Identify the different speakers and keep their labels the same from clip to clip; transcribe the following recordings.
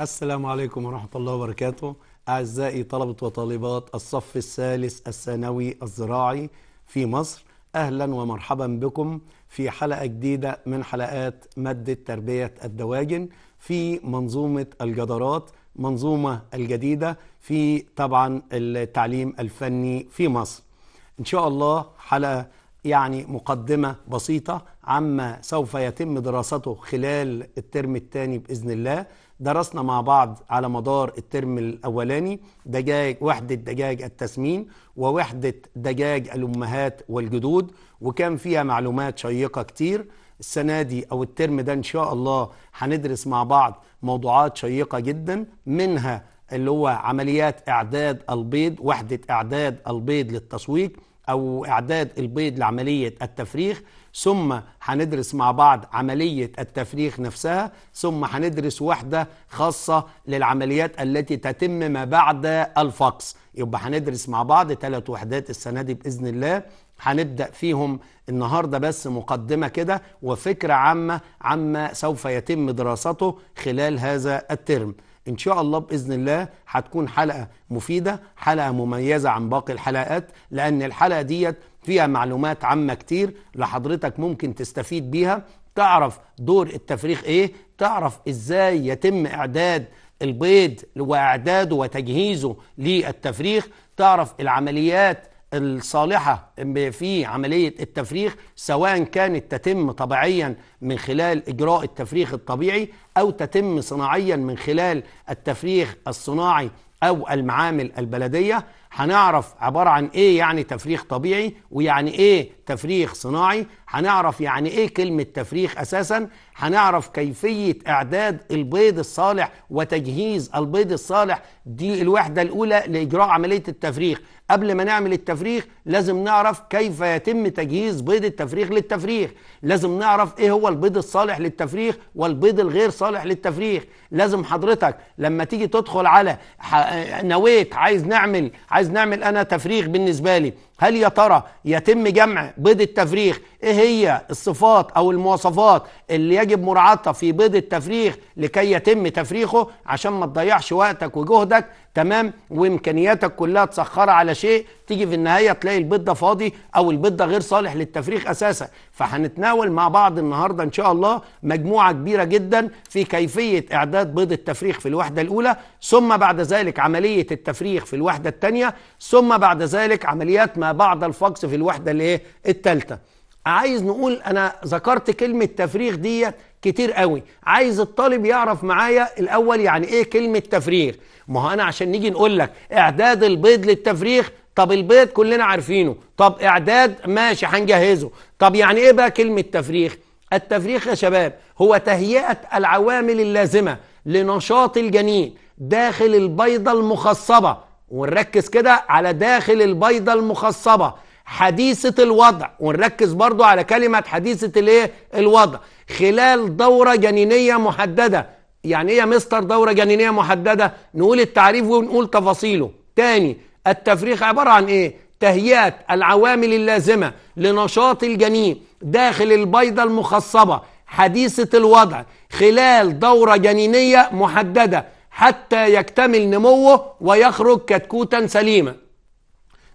Speaker 1: السلام عليكم ورحمة الله وبركاته أعزائي طلبة وطالبات الصف الثالث الثانوي الزراعي في مصر أهلا ومرحبا بكم في حلقة جديدة من حلقات مادة تربية الدواجن في منظومة الجدارات منظومة الجديدة في طبعا التعليم الفني في مصر إن شاء الله حلقة يعني مقدمة بسيطة عما سوف يتم دراسته خلال الترم الثاني بإذن الله درسنا مع بعض على مدار الترم الأولاني دجاج وحدة دجاج التسمين ووحدة دجاج الأمهات والجدود وكان فيها معلومات شيقة كتير السنة دي أو الترم ده إن شاء الله هندرس مع بعض موضوعات شيقة جدا منها اللي هو عمليات إعداد البيض وحدة إعداد البيض للتسويق أو إعداد البيض لعملية التفريخ ثم هندرس مع بعض عملية التفريخ نفسها ثم هندرس وحدة خاصة للعمليات التي تتم ما بعد الفقس يبقى هندرس مع بعض ثلاث وحدات السنة دي بإذن الله هنبدأ فيهم النهاردة بس مقدمة كده وفكرة عامة عما سوف يتم دراسته خلال هذا الترم ان شاء الله باذن الله هتكون حلقه مفيده حلقه مميزه عن باقي الحلقات لان الحلقه ديت فيها معلومات عامه كتير لحضرتك ممكن تستفيد بيها تعرف دور التفريخ ايه تعرف ازاي يتم اعداد البيض واعداده وتجهيزه للتفريخ تعرف العمليات الصالحة في عملية التفريخ سواء كانت تتم طبيعيا من خلال إجراء التفريخ الطبيعي أو تتم صناعيا من خلال التفريخ الصناعي أو المعامل البلدية هنعرف عبارة عن إيه يعني تفريخ طبيعي ويعني إيه تفريخ صناعي هنعرف يعني إيه كلمة تفريخ أساسا هنعرف كيفية إعداد البيض الصالح وتجهيز البيض الصالح دي الوحدة الأولى لإجراء عملية التفريخ قبل ما نعمل التفريخ لازم نعرف كيف يتم تجهيز بيض التفريخ للتفريخ لازم نعرف ايه هو البيض الصالح للتفريخ والبيض الغير صالح للتفريخ لازم حضرتك لما تيجي تدخل على نويت عايز نعمل عايز نعمل انا تفريخ بالنسبه لي هل يا ترى يتم جمع بيض التفريخ ايه هي الصفات او المواصفات اللي يجب مراعاتها في بيض التفريخ لكي يتم تفريخه عشان ما تضيعش وقتك وجهدك تمام وامكانياتك كلها تسخرها على شيء تيجي في النهايه تلاقي البيض ده فاضي او البيض ده غير صالح للتفريخ اساسا فهنتناول مع بعض النهارده ان شاء الله مجموعه كبيره جدا في كيفيه اعداد بيض التفريخ في الوحده الاولى ثم بعد ذلك عمليه التفريخ في الوحده الثانيه ثم بعد ذلك عمليات ما بعد الفقس في الوحده الايه الثالثه عايز نقول انا ذكرت كلمه تفريغ ديت كتير قوي عايز الطالب يعرف معايا الاول يعني ايه كلمه تفريغ ما هو انا عشان نيجي نقول لك اعداد البيض للتفريغ طب البيض كلنا عارفينه طب اعداد ماشي هنجهزه طب يعني ايه بقى كلمه تفريغ التفريغ يا شباب هو تهيئه العوامل اللازمه لنشاط الجنين داخل البيضه المخصبه ونركز كده على داخل البيضه المخصبه حديثة الوضع ونركز برضو على كلمة حديثة الايه الوضع خلال دورة جنينية محددة يعني ايه يا مستر دورة جنينية محددة نقول التعريف ونقول تفاصيله تاني التفريخ عبارة عن ايه تهيئة العوامل اللازمة لنشاط الجنين داخل البيضة المخصبة حديثة الوضع خلال دورة جنينية محددة حتى يكتمل نموه ويخرج كتكوتا سليما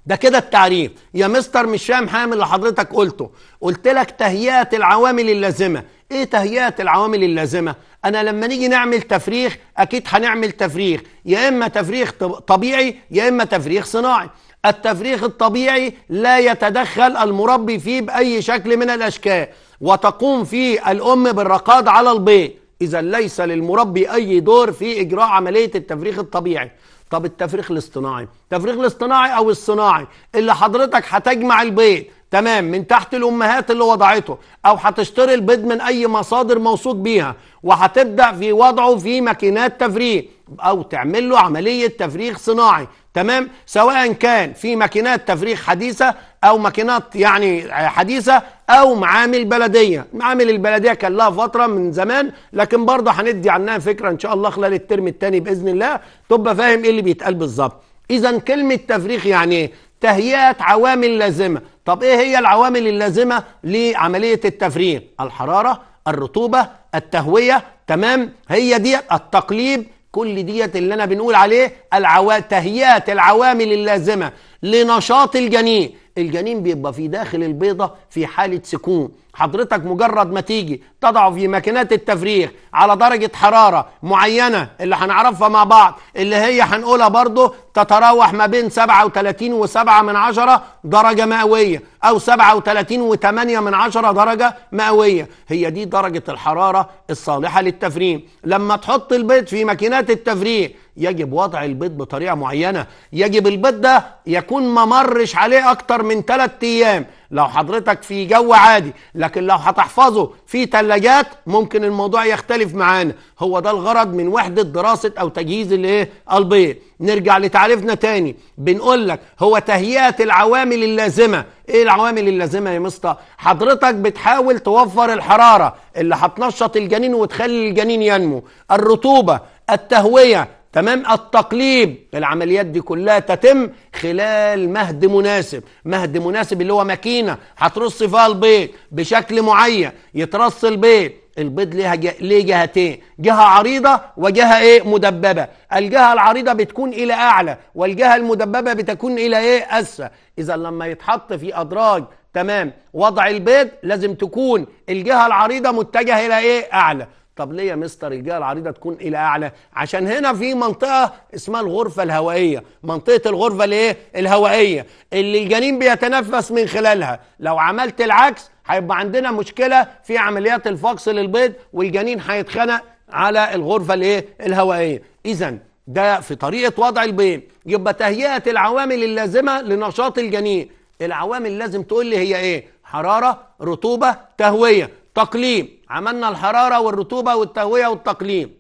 Speaker 1: ده كده التعريف يا مستر مش فاهم حاجه من اللي حضرتك قلته قلت لك تهيئه العوامل اللازمه ايه تهيئه العوامل اللازمه انا لما نيجي نعمل تفريخ اكيد هنعمل تفريخ يا اما تفريخ طبيعي يا اما تفريخ صناعي التفريخ الطبيعي لا يتدخل المربي فيه باي شكل من الاشكال وتقوم فيه الام بالرقاد على البيض اذا ليس للمربي اي دور في اجراء عمليه التفريخ الطبيعي طب التفريخ الاصطناعي التفريخ الاصطناعي او الصناعي اللي حضرتك هتجمع البيض تمام من تحت الامهات اللي وضعته او هتشتري البيض من اي مصادر موثوق بيها وهتبدا في وضعه في ماكينات تفريغ او تعمل له عمليه تفريغ صناعي تمام سواء كان في ماكينات تفريغ حديثة أو ماكينات يعني حديثة أو معامل بلدية معامل البلدية كان لها فترة من زمان لكن برضه هندي عنها فكرة إن شاء الله خلال الترم الثاني بإذن الله تبقى فاهم إيه اللي بيتقال بالظبط إذا كلمة تفريغ يعني إيه؟ تهيئة عوامل لازمة طب إيه هي العوامل اللازمة لعملية التفريغ الحرارة الرطوبة التهوية تمام هي دي التقليب كل ديت اللي انا بنقول عليه العوا... تهيئه العوامل اللازمه لنشاط الجنين الجنين بيبقى في داخل البيضة في حالة سكون حضرتك مجرد ما تيجي تضعه في ماكينات التفريغ على درجة حرارة معينة اللي هنعرفها مع بعض اللي هي هنقولها برضه تتراوح ما بين 37 و7 من عشرة درجة مئوية أو 37 و8 من عشرة درجة مئوية هي دي درجة الحرارة الصالحة للتفريغ لما تحط البيض في ماكينات التفريغ يجب وضع البيض بطريقه معينه يجب البيض ده يكون ما مرش عليه اكتر من ثلاثة ايام لو حضرتك في جو عادي لكن لو هتحفظه في ثلاجات ممكن الموضوع يختلف معانا هو ده الغرض من وحده دراسه او تجهيز الايه البيض نرجع لتعريفنا تاني بنقول لك هو تهيئه العوامل اللازمه ايه العوامل اللازمه يا مستر حضرتك بتحاول توفر الحراره اللي هتنشط الجنين وتخلي الجنين ينمو الرطوبه التهويه تمام التقليب العمليات دي كلها تتم خلال مهد مناسب مهد مناسب اللي هو ماكينه هترص فيها البيض بشكل معين يترص البيض البيض ليها جه... ليه جهتين جهه عريضه وجهه ايه مدببه الجهه العريضه بتكون الى اعلى والجهه المدببه بتكون الى ايه اسفل اذا لما يتحط في ادراج تمام وضع البيض لازم تكون الجهه العريضه متجهه الى ايه اعلى طب ليه يا مستر الجهه العريضه تكون الى اعلى عشان هنا في منطقه اسمها الغرفه الهوائيه منطقه الغرفه الايه الهوائيه اللي الجنين بيتنفس من خلالها لو عملت العكس هيبقى عندنا مشكله في عمليات الفقس للبيض والجنين هيتخنق على الغرفه الايه الهوائيه اذا ده في طريقه وضع البيض يبقى تهيئه العوامل اللازمه لنشاط الجنين العوامل لازم تقول لي هي ايه حراره رطوبه تهويه تقليم عملنا الحرارة والرطوبة والتهوية والتقليم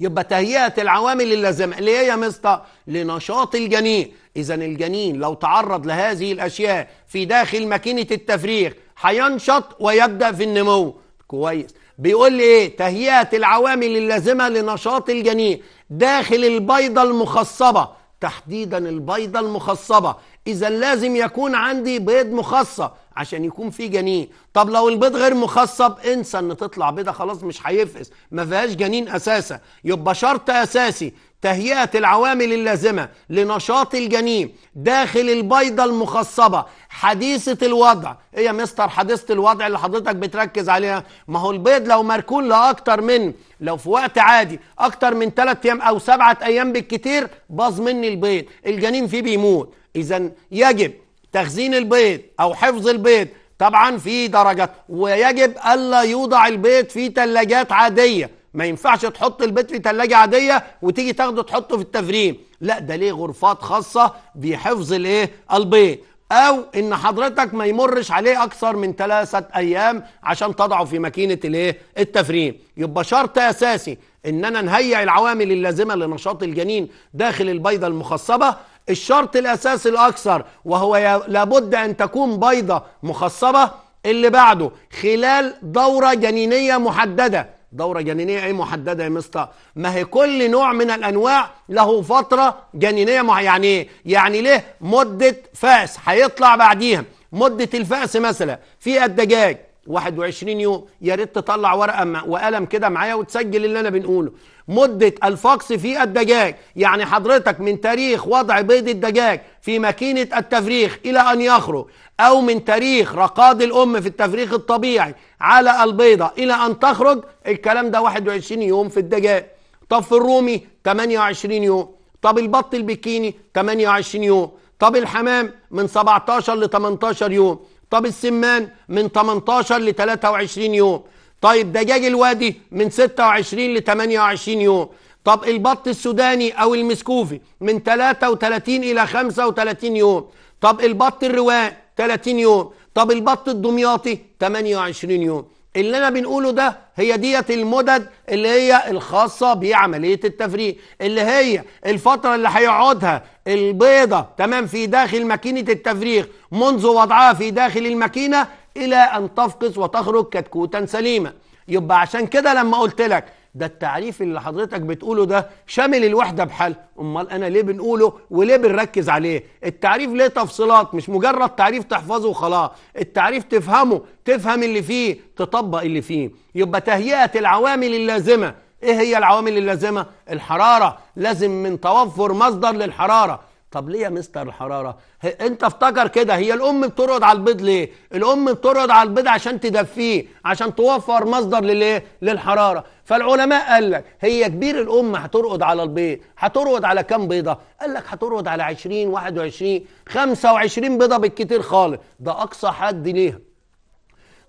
Speaker 1: يبقى تهيئة العوامل اللازمة اللي يا مستر لنشاط الجنين إذا الجنين لو تعرض لهذه الأشياء في داخل ماكينة التفريغ هينشط ويبدأ في النمو كويس بيقول لي ايه تهيئة العوامل اللازمة لنشاط الجنين داخل البيضة المخصبة تحديدا البيضة المخصبة اذا لازم يكون عندي بيض مخصب عشان يكون في جنين طب لو البيض غير مخصب انسى ان تطلع بيضه خلاص مش هيفقس ما فيهاش جنين اساسا يبقى شرط اساسي تهيئه العوامل اللازمه لنشاط الجنين داخل البيضه المخصبه حديثه الوضع ايه يا مستر حديثه الوضع اللي حضرتك بتركز عليها ما هو البيض لو مركون لاكتر من لو في وقت عادي اكتر من 3 ايام او سبعة ايام بالكتير باظ مني البيض الجنين فيه بيموت إذا يجب تخزين البيض أو حفظ البيض طبعا في درجات ويجب ألا يوضع البيض في ثلاجات عادية ما ينفعش تحط البيض في ثلاجة عادية وتيجي تاخده تحطه في التفريم لا ده ليه غرفات خاصة بحفظ الايه البيض او ان حضرتك ما يمرش عليه اكثر من ثلاثة ايام عشان تضعه في ماكينة الايه التفريم يبقى شرط اساسي ان انا نهيئ العوامل اللازمة لنشاط الجنين داخل البيضة المخصبة الشرط الأساسي الأكثر وهو لابد أن تكون بيضة مخصبة اللي بعده خلال دورة جنينية محددة دورة جنينية ايه محددة يا مستر ما هي كل نوع من الانواع له فترة جنينية مع يعني ايه يعني ليه مدة فأس هيطلع بعديها مدة الفأس مثلا في الدجاج 21 يوم يا ريت تطلع ورقه وقلم كده معايا وتسجل اللي انا بنقوله مده الفقس في الدجاج يعني حضرتك من تاريخ وضع بيض الدجاج في ماكينه التفريخ الى ان يخرج او من تاريخ رقاد الام في التفريخ الطبيعي على البيضه الى ان تخرج الكلام ده 21 يوم في الدجاج طب في الرومي 28 يوم طب البط البكيني 28 يوم طب الحمام من 17 ل 18 يوم طب السمان من 18 ل 23 يوم طيب دجاج الوادي من 26 ل 28 يوم طب البط السوداني او المسكوفي من 33 الى 35 يوم طب البط الرواء 30 يوم طب البط الدمياطي 28 يوم اللي انا بنقوله ده هي ديت المدد اللي هي الخاصه بعمليه التفريق اللي هي الفتره اللي هيقعدها البيضه تمام في داخل ماكينه التفريغ منذ وضعها في داخل الماكينه الى ان تفقس وتخرج كتكوتا سليمه يبقى عشان كده لما قلت لك ده التعريف اللي حضرتك بتقوله ده شامل الوحده بحال امال انا ليه بنقوله وليه بنركز عليه التعريف ليه تفصيلات مش مجرد تعريف تحفظه وخلاص التعريف تفهمه تفهم اللي فيه تطبق اللي فيه يبقى تهيئه العوامل اللازمه ايه هي العوامل اللازمه الحراره لازم من توفر مصدر للحراره طب ليه يا مستر الحراره انت افتكر كده هي الام بترقد على البيض ليه الام بترقد على البيض عشان تدفيه عشان توفر مصدر للايه للحراره فالعلماء قال لك هي كبير الام هترقد على البيض هترقد على كام بيضه قال لك هترقد على 20 21 25 بيضه بالكتير خالص ده اقصى حد ليها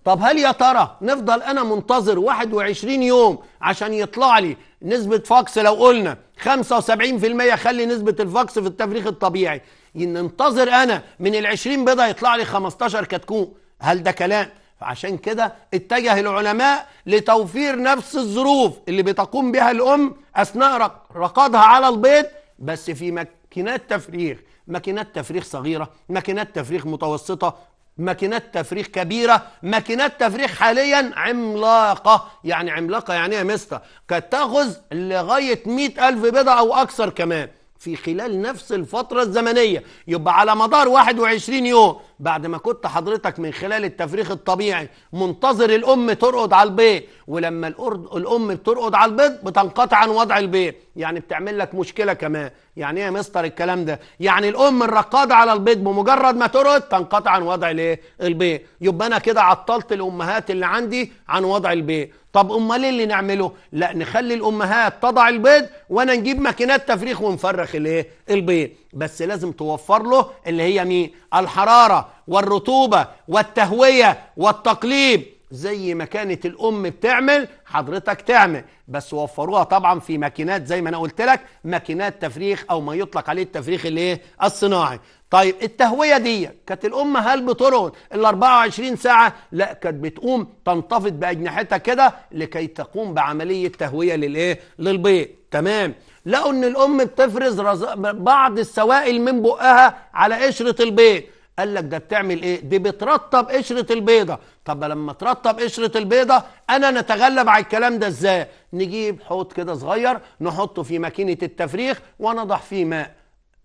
Speaker 1: طب هل يا ترى نفضل انا منتظر 21 يوم عشان يطلع لي نسبة فاكس لو قلنا 75% خلي نسبة الفاكس في التفريخ الطبيعي ننتظر انا من ال 20 بيضة يطلع لي 15 كتكون هل ده كلام فعشان كده اتجه العلماء لتوفير نفس الظروف اللي بتقوم بها الام اثناء رقادها على البيض بس في ماكينات تفريغ ماكينات تفريغ صغيره ماكينات تفريغ متوسطه ماكينات تفريغ كبيرة ماكينات تفريغ حاليا عملاقة يعني عملاقة يعني ايه يا مستر كتاخذ لغاية ألف بضعة أكثر كمان في خلال نفس الفترة الزمنية يبقى على مدار 21 يوم بعد ما كنت حضرتك من خلال التفريخ الطبيعي منتظر الأم ترقد على البيض ولما الأم بترقد على البيض بتنقطع عن وضع البيض يعني بتعمل لك مشكلة كمان يعني ايه يا مستر الكلام ده يعني الأم الرقادة على البيض بمجرد ما ترقد تنقطع عن وضع الايه البيض يبقى أنا كده عطلت الأمهات اللي عندي عن وضع البيض طب امال ايه اللي نعمله لا نخلي الامهات تضع البيض وانا نجيب ماكينات تفريخ ونفرخ الايه البيض بس لازم توفر له اللي هي مين الحراره والرطوبه والتهويه والتقليب زي ما كانت الام بتعمل حضرتك تعمل بس وفروها طبعا في ماكينات زي ما انا قلت لك ماكينات تفريخ او ما يطلق عليه التفريخ الايه الصناعي طيب التهويه دي كانت الامه هل بترقد ال 24 ساعه لا كانت بتقوم تنتفض باجنحتها كده لكي تقوم بعمليه تهويه للايه للبيض تمام لقوا ان الام بتفرز رز... بعض السوائل من بقها على قشره البيض قال لك ده بتعمل ايه دي بترطب قشره البيضه طب لما ترطب قشره البيضه انا نتغلب على الكلام ده ازاي نجيب حوض كده صغير نحطه في ماكينه التفريخ ونضع فيه ماء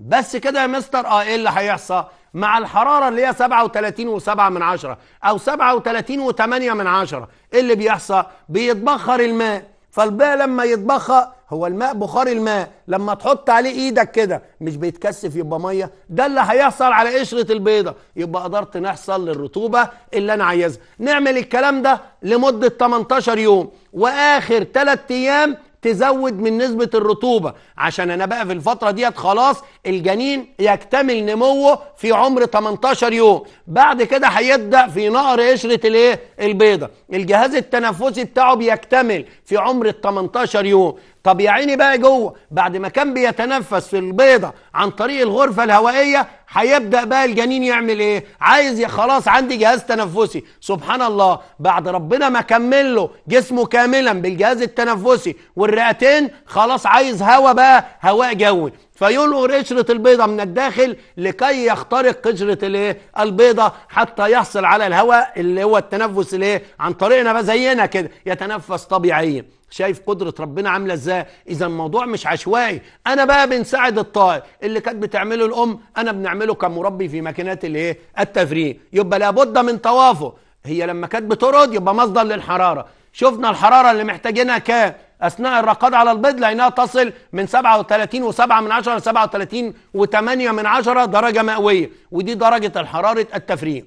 Speaker 1: بس كده يا مستر اه ايه اللي هيحصل مع الحرارة اللي هي 37 و7 من عشرة أو 37 و8 من عشرة إيه اللي بيحصل بيتبخر الماء فالماء لما يتبخر هو الماء بخار الماء لما تحط عليه ايدك كده مش بيتكثف يبقى ميه ده اللي هيحصل على قشره البيضه يبقى قدرت نحصل للرطوبه اللي انا عايزها نعمل الكلام ده لمده 18 يوم واخر 3 ايام تزود من نسبة الرطوبة عشان أنا بقى في الفترة ديت خلاص الجنين يكتمل نموه في عمر 18 يوم بعد كده هيبدأ في نقر قشرة الايه البيضة الجهاز التنفسي بتاعه بيكتمل في عمر 18 يوم طب يا عيني بقى جوه بعد ما كان بيتنفس في البيضه عن طريق الغرفه الهوائيه هيبدا بقى الجنين يعمل ايه عايز يا خلاص عندي جهاز تنفسي سبحان الله بعد ربنا ما كمل له جسمه كاملا بالجهاز التنفسي والرئتين خلاص عايز هواء بقى هواء جوي فيلقوا قشرة البيضة من الداخل لكي يخترق قشرة الايه؟ البيضة حتى يحصل على الهواء اللي هو التنفس الايه؟ عن طريقنا بقى زينا كده يتنفس طبيعيا. شايف قدرة ربنا عاملة ازاي اذا الموضوع مش عشوائي انا بقى بنساعد الطائر اللي كانت بتعمله الام انا بنعمله كمربي في ماكينات الايه التفريغ يبقى لابد من توافق هي لما كانت بترد يبقى مصدر للحرارة شفنا الحرارة اللي محتاجينها كام اثناء الرقاد على البيض لانها تصل من 37 و7 من 10 ل 37 و8 من 10 درجه مئويه ودي درجه حراره التفريغ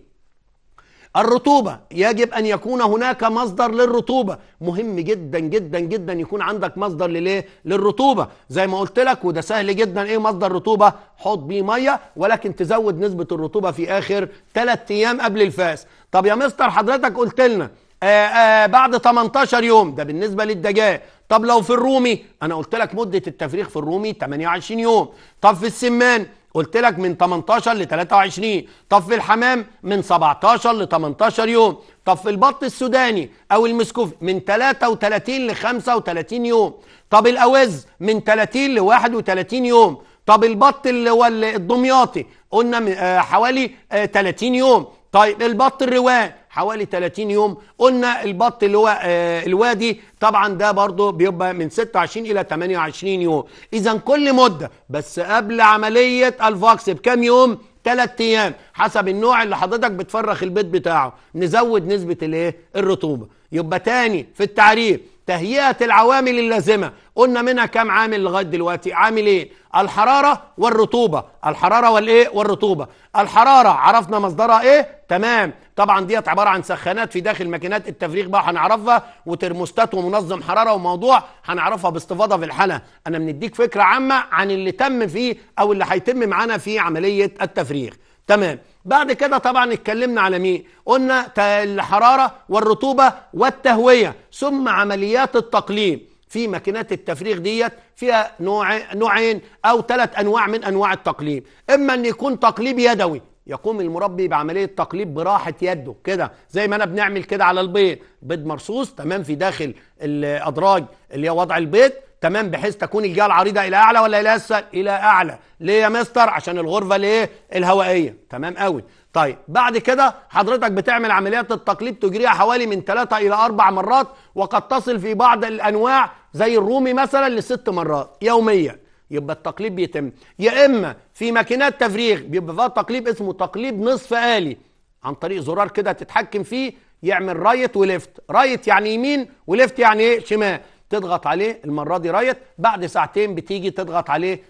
Speaker 1: الرطوبة يجب أن يكون هناك مصدر للرطوبة مهم جدا جدا جدا يكون عندك مصدر لليه للرطوبة زي ما قلت لك وده سهل جدا إيه مصدر رطوبة حط بيه مية ولكن تزود نسبة الرطوبة في آخر ثلاثة أيام قبل الفاس طب يا مستر حضرتك قلت لنا آآ آه، آآ آه، بعد 18 يوم ده بالنسبة للدجاج طب لو في الرومي أنا قلت لك مدة التفريخ في الرومي 28 يوم طب في السمان قلت لك من 18 ل 23 طف الحمام من 17 ل 18 يوم طف البط السوداني او المسكوف من 33 ل 35 يوم طب الاوز من 30 ل 31 يوم طب البط اللي هو الدمياطي قلنا آه، حوالي 30 آه، يوم طيب البط الروان حوالي 30 يوم قلنا البط اللي هو آه، الوادي طبعا ده برضه بيبقى من 26 الى 28 يوم اذا كل مده بس قبل عمليه الفاكس بكام يوم ثلاث ايام حسب النوع اللي حضرتك بتفرخ البيت بتاعه نزود نسبه الايه الرطوبه يبقى تاني في التعريف تهيئه العوامل اللازمه قلنا منها كام عامل لغايه دلوقتي عاملين الحراره والرطوبه الحراره والايه والرطوبه الحراره عرفنا مصدرها ايه تمام طبعا ديت عباره عن سخانات في داخل ماكينات التفريغ بقى هنعرفها وترموستات ومنظم حراره وموضوع هنعرفها باستفاضه في الحلقه انا بنديك فكره عامه عن اللي تم فيه او اللي هيتم معانا في عمليه التفريغ تمام بعد كده طبعا اتكلمنا على مين قلنا الحراره والرطوبه والتهويه ثم عمليات التقليم في ماكينات التفريغ ديت فيها نوع نوعين او ثلاث انواع من انواع التقليب اما ان يكون تقليب يدوي يقوم المربي بعمليه تقليب براحه يده كده زي ما انا بنعمل كده على البيض بيض مرصوص تمام في داخل الادراج اللي هي وضع البيض تمام بحيث تكون الجهه العريضه الى اعلى ولا الى اسفل الى اعلى ليه يا مستر عشان الغرفه الايه الهوائيه تمام قوي طيب بعد كده حضرتك بتعمل عمليات التقليب تجريها حوالي من 3 الى 4 مرات وقد تصل في بعض الانواع زي الرومي مثلا لست مرات يوميا يبقى التقليب بيتم يا اما في ماكينات تفريغ بيبقى فيها تقليب اسمه تقليب نصف آلي عن طريق زرار كده تتحكم فيه يعمل رايت وليفت رايت يعني يمين وليفت يعني ايه شمال تضغط عليه المره دي رايت بعد ساعتين بتيجي تضغط عليه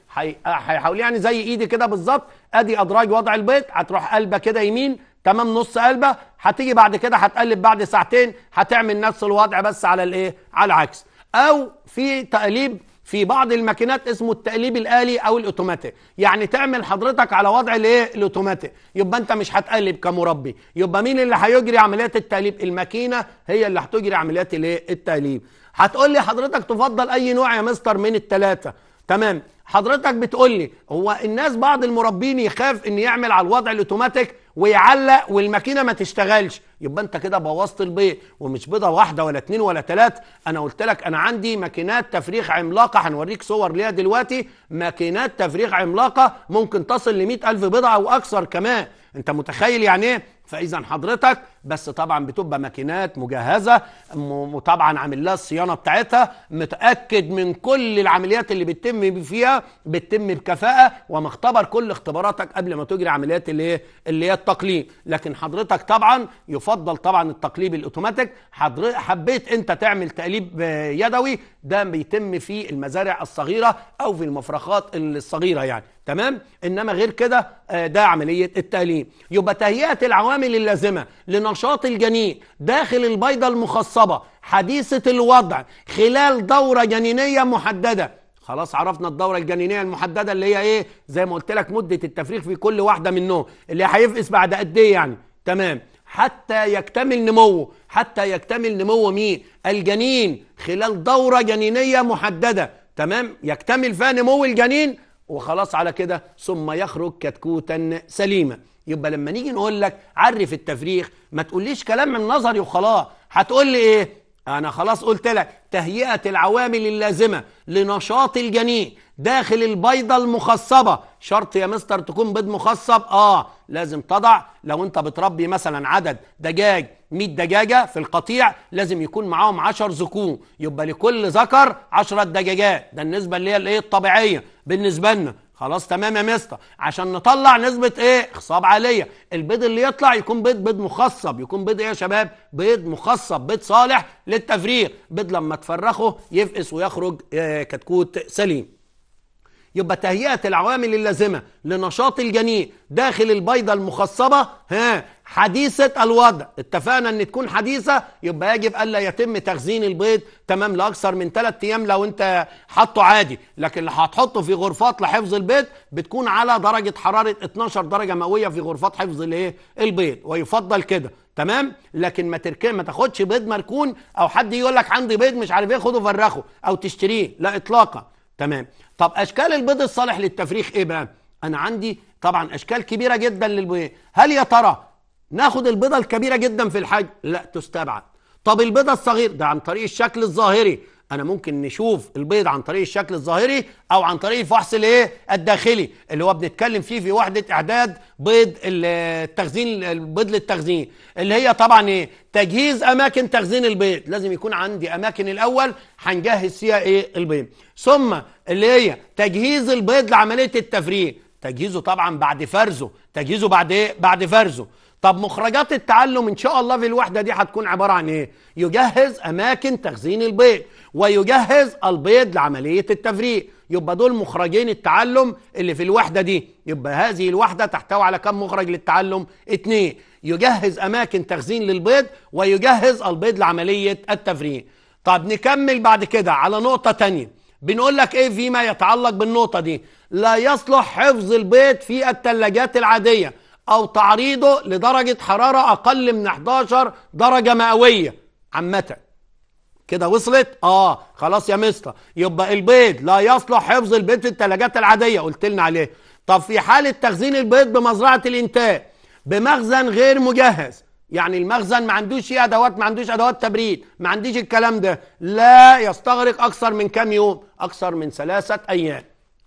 Speaker 1: هيحاول يعني زي ايدي كده بالظبط ادي ادراج وضع البيض هتروح قلبه كده يمين تمام نص قلبه هتيجي بعد كده هتقلب بعد ساعتين هتعمل نفس الوضع بس على الايه على العكس او في تقليب في بعض الماكينات اسمه التقليب الالي او الاوتوماتيك يعني تعمل حضرتك على وضع الايه الاوتوماتيك يبقى انت مش هتقلب كمربي يبقى مين اللي هيجري عمليات التقليب الماكينه هي اللي هتجري عمليات الايه التقليب هتقول لي حضرتك تفضل اي نوع يا مستر من الثلاثه تمام حضرتك بتقول لي هو الناس بعض المربين يخاف ان يعمل على الوضع الاوتوماتيك ويعلق والماكينه ما تشتغلش يبقى انت كده بوظت البيض ومش بيضه واحده ولا اتنين ولا تلات انا قلت لك انا عندي ماكينات تفريخ عملاقه هنوريك صور ليها دلوقتي ماكينات تفريخ عملاقه ممكن تصل ل ألف بيضه او اكثر كمان انت متخيل يعني ايه فاذا حضرتك بس طبعا بتبقى ماكينات مجهزه وطبعا عامل لها الصيانه بتاعتها متاكد من كل العمليات اللي بتتم فيها بتتم بكفاءه ومختبر كل اختباراتك قبل ما تجري عمليات اللي اللي هي التقليب لكن حضرتك طبعا يفضل طبعا التقليب الاوتوماتيك حبيت انت تعمل تقليب يدوي ده بيتم في المزارع الصغيره او في المفرخات الصغيره يعني تمام انما غير كده آه، ده عمليه التقليب يبقى تهيئه العوامل العوامل اللازمة لنشاط الجنين داخل البيضة المخصبة حديثة الوضع خلال دورة جنينية محددة خلاص عرفنا الدورة الجنينية المحددة اللي هي ايه زي ما قلت لك مدة التفريغ في كل واحدة منهم اللي هيفقس بعد قد ايه يعني تمام حتى يكتمل نموه حتى يكتمل نمو مين الجنين خلال دورة جنينية محددة تمام يكتمل فيها نمو الجنين وخلاص على كده ثم يخرج كتكوتا سليما يبقى لما نيجي نقول لك عرف التفريخ ما تقوليش كلام من نظري وخلاص هتقول لي ايه انا خلاص قلت لك تهيئه العوامل اللازمه لنشاط الجنين داخل البيضه المخصبه شرط يا مستر تكون بيض مخصب اه لازم تضع لو انت بتربي مثلا عدد دجاج 100 دجاجه في القطيع لازم يكون معاهم 10 ذكور يبقى لكل ذكر 10 دجاجات ده النسبه اللي هي الايه الطبيعيه بالنسبه لنا خلاص تمام يا مستر عشان نطلع نسبه ايه خصاب عاليه البيض اللي يطلع يكون بيض بيض مخصب يكون بيض ايه يا شباب بيض مخصب بيض صالح للتفريغ بيض لما تفرخه يفقس ويخرج إيه كتكوت سليم يبقى تهيئة العوامل اللازمة لنشاط الجنين داخل البيضة المخصبة ها حديثة الوضع اتفقنا ان تكون حديثة يبقى يجب ألا يتم تخزين البيض تمام لأكثر من ثلاثة أيام لو أنت حطه عادي لكن اللي هتحطه في غرفات لحفظ البيض بتكون على درجة حرارة 12 درجة مئوية في غرفات حفظ الايه البيض ويفضل كده تمام لكن ما تركن ما تاخدش بيض مركون او حد يقول لك عندي بيض مش عارف ايه خده فرخه او تشتريه لا اطلاقا تمام طب اشكال البيض الصالح للتفريخ ايه بقى انا عندي طبعا اشكال كبيره جدا للبيض هل يا ترى ناخد البيضه الكبيره جدا في الحجم لا تستبعد طب البيضه الصغيره ده عن طريق الشكل الظاهري انا ممكن نشوف البيض عن طريق الشكل الظاهري او عن طريق الفحص الايه الداخلي اللي هو بنتكلم فيه في وحده اعداد بيض التخزين البيض للتخزين اللي هي طبعا ايه تجهيز اماكن تخزين البيض لازم يكون عندي اماكن الاول هنجهز فيها ايه البيض ثم اللي هي تجهيز البيض لعمليه التفريغ تجهيزه طبعا بعد فرزه تجهيزه بعد ايه بعد فرزه طب مخرجات التعلم ان شاء الله في الوحده دي هتكون عباره عن ايه يجهز اماكن تخزين البيض ويجهز البيض لعمليه التفريق يبقى دول مخرجين التعلم اللي في الوحده دي يبقى هذه الوحده تحتوي على كم مخرج للتعلم اتنين يجهز اماكن تخزين للبيض ويجهز البيض لعمليه التفريق طب نكمل بعد كده على نقطه تانية بنقول لك ايه فيما يتعلق بالنقطه دي لا يصلح حفظ البيض في الثلاجات العاديه أو تعريضه لدرجة حرارة أقل من 11 درجة مئوية عامة كده وصلت اه خلاص يا مستر يبقى البيض لا يصلح حفظ البيض في الثلاجات العاديه قلت لنا عليه طب في حاله تخزين البيض بمزرعه الانتاج بمخزن غير مجهز يعني المخزن ما عندوش ايه ادوات ما عندوش ادوات تبريد ما عنديش الكلام ده لا يستغرق اكثر من كام يوم اكثر من ثلاثه ايام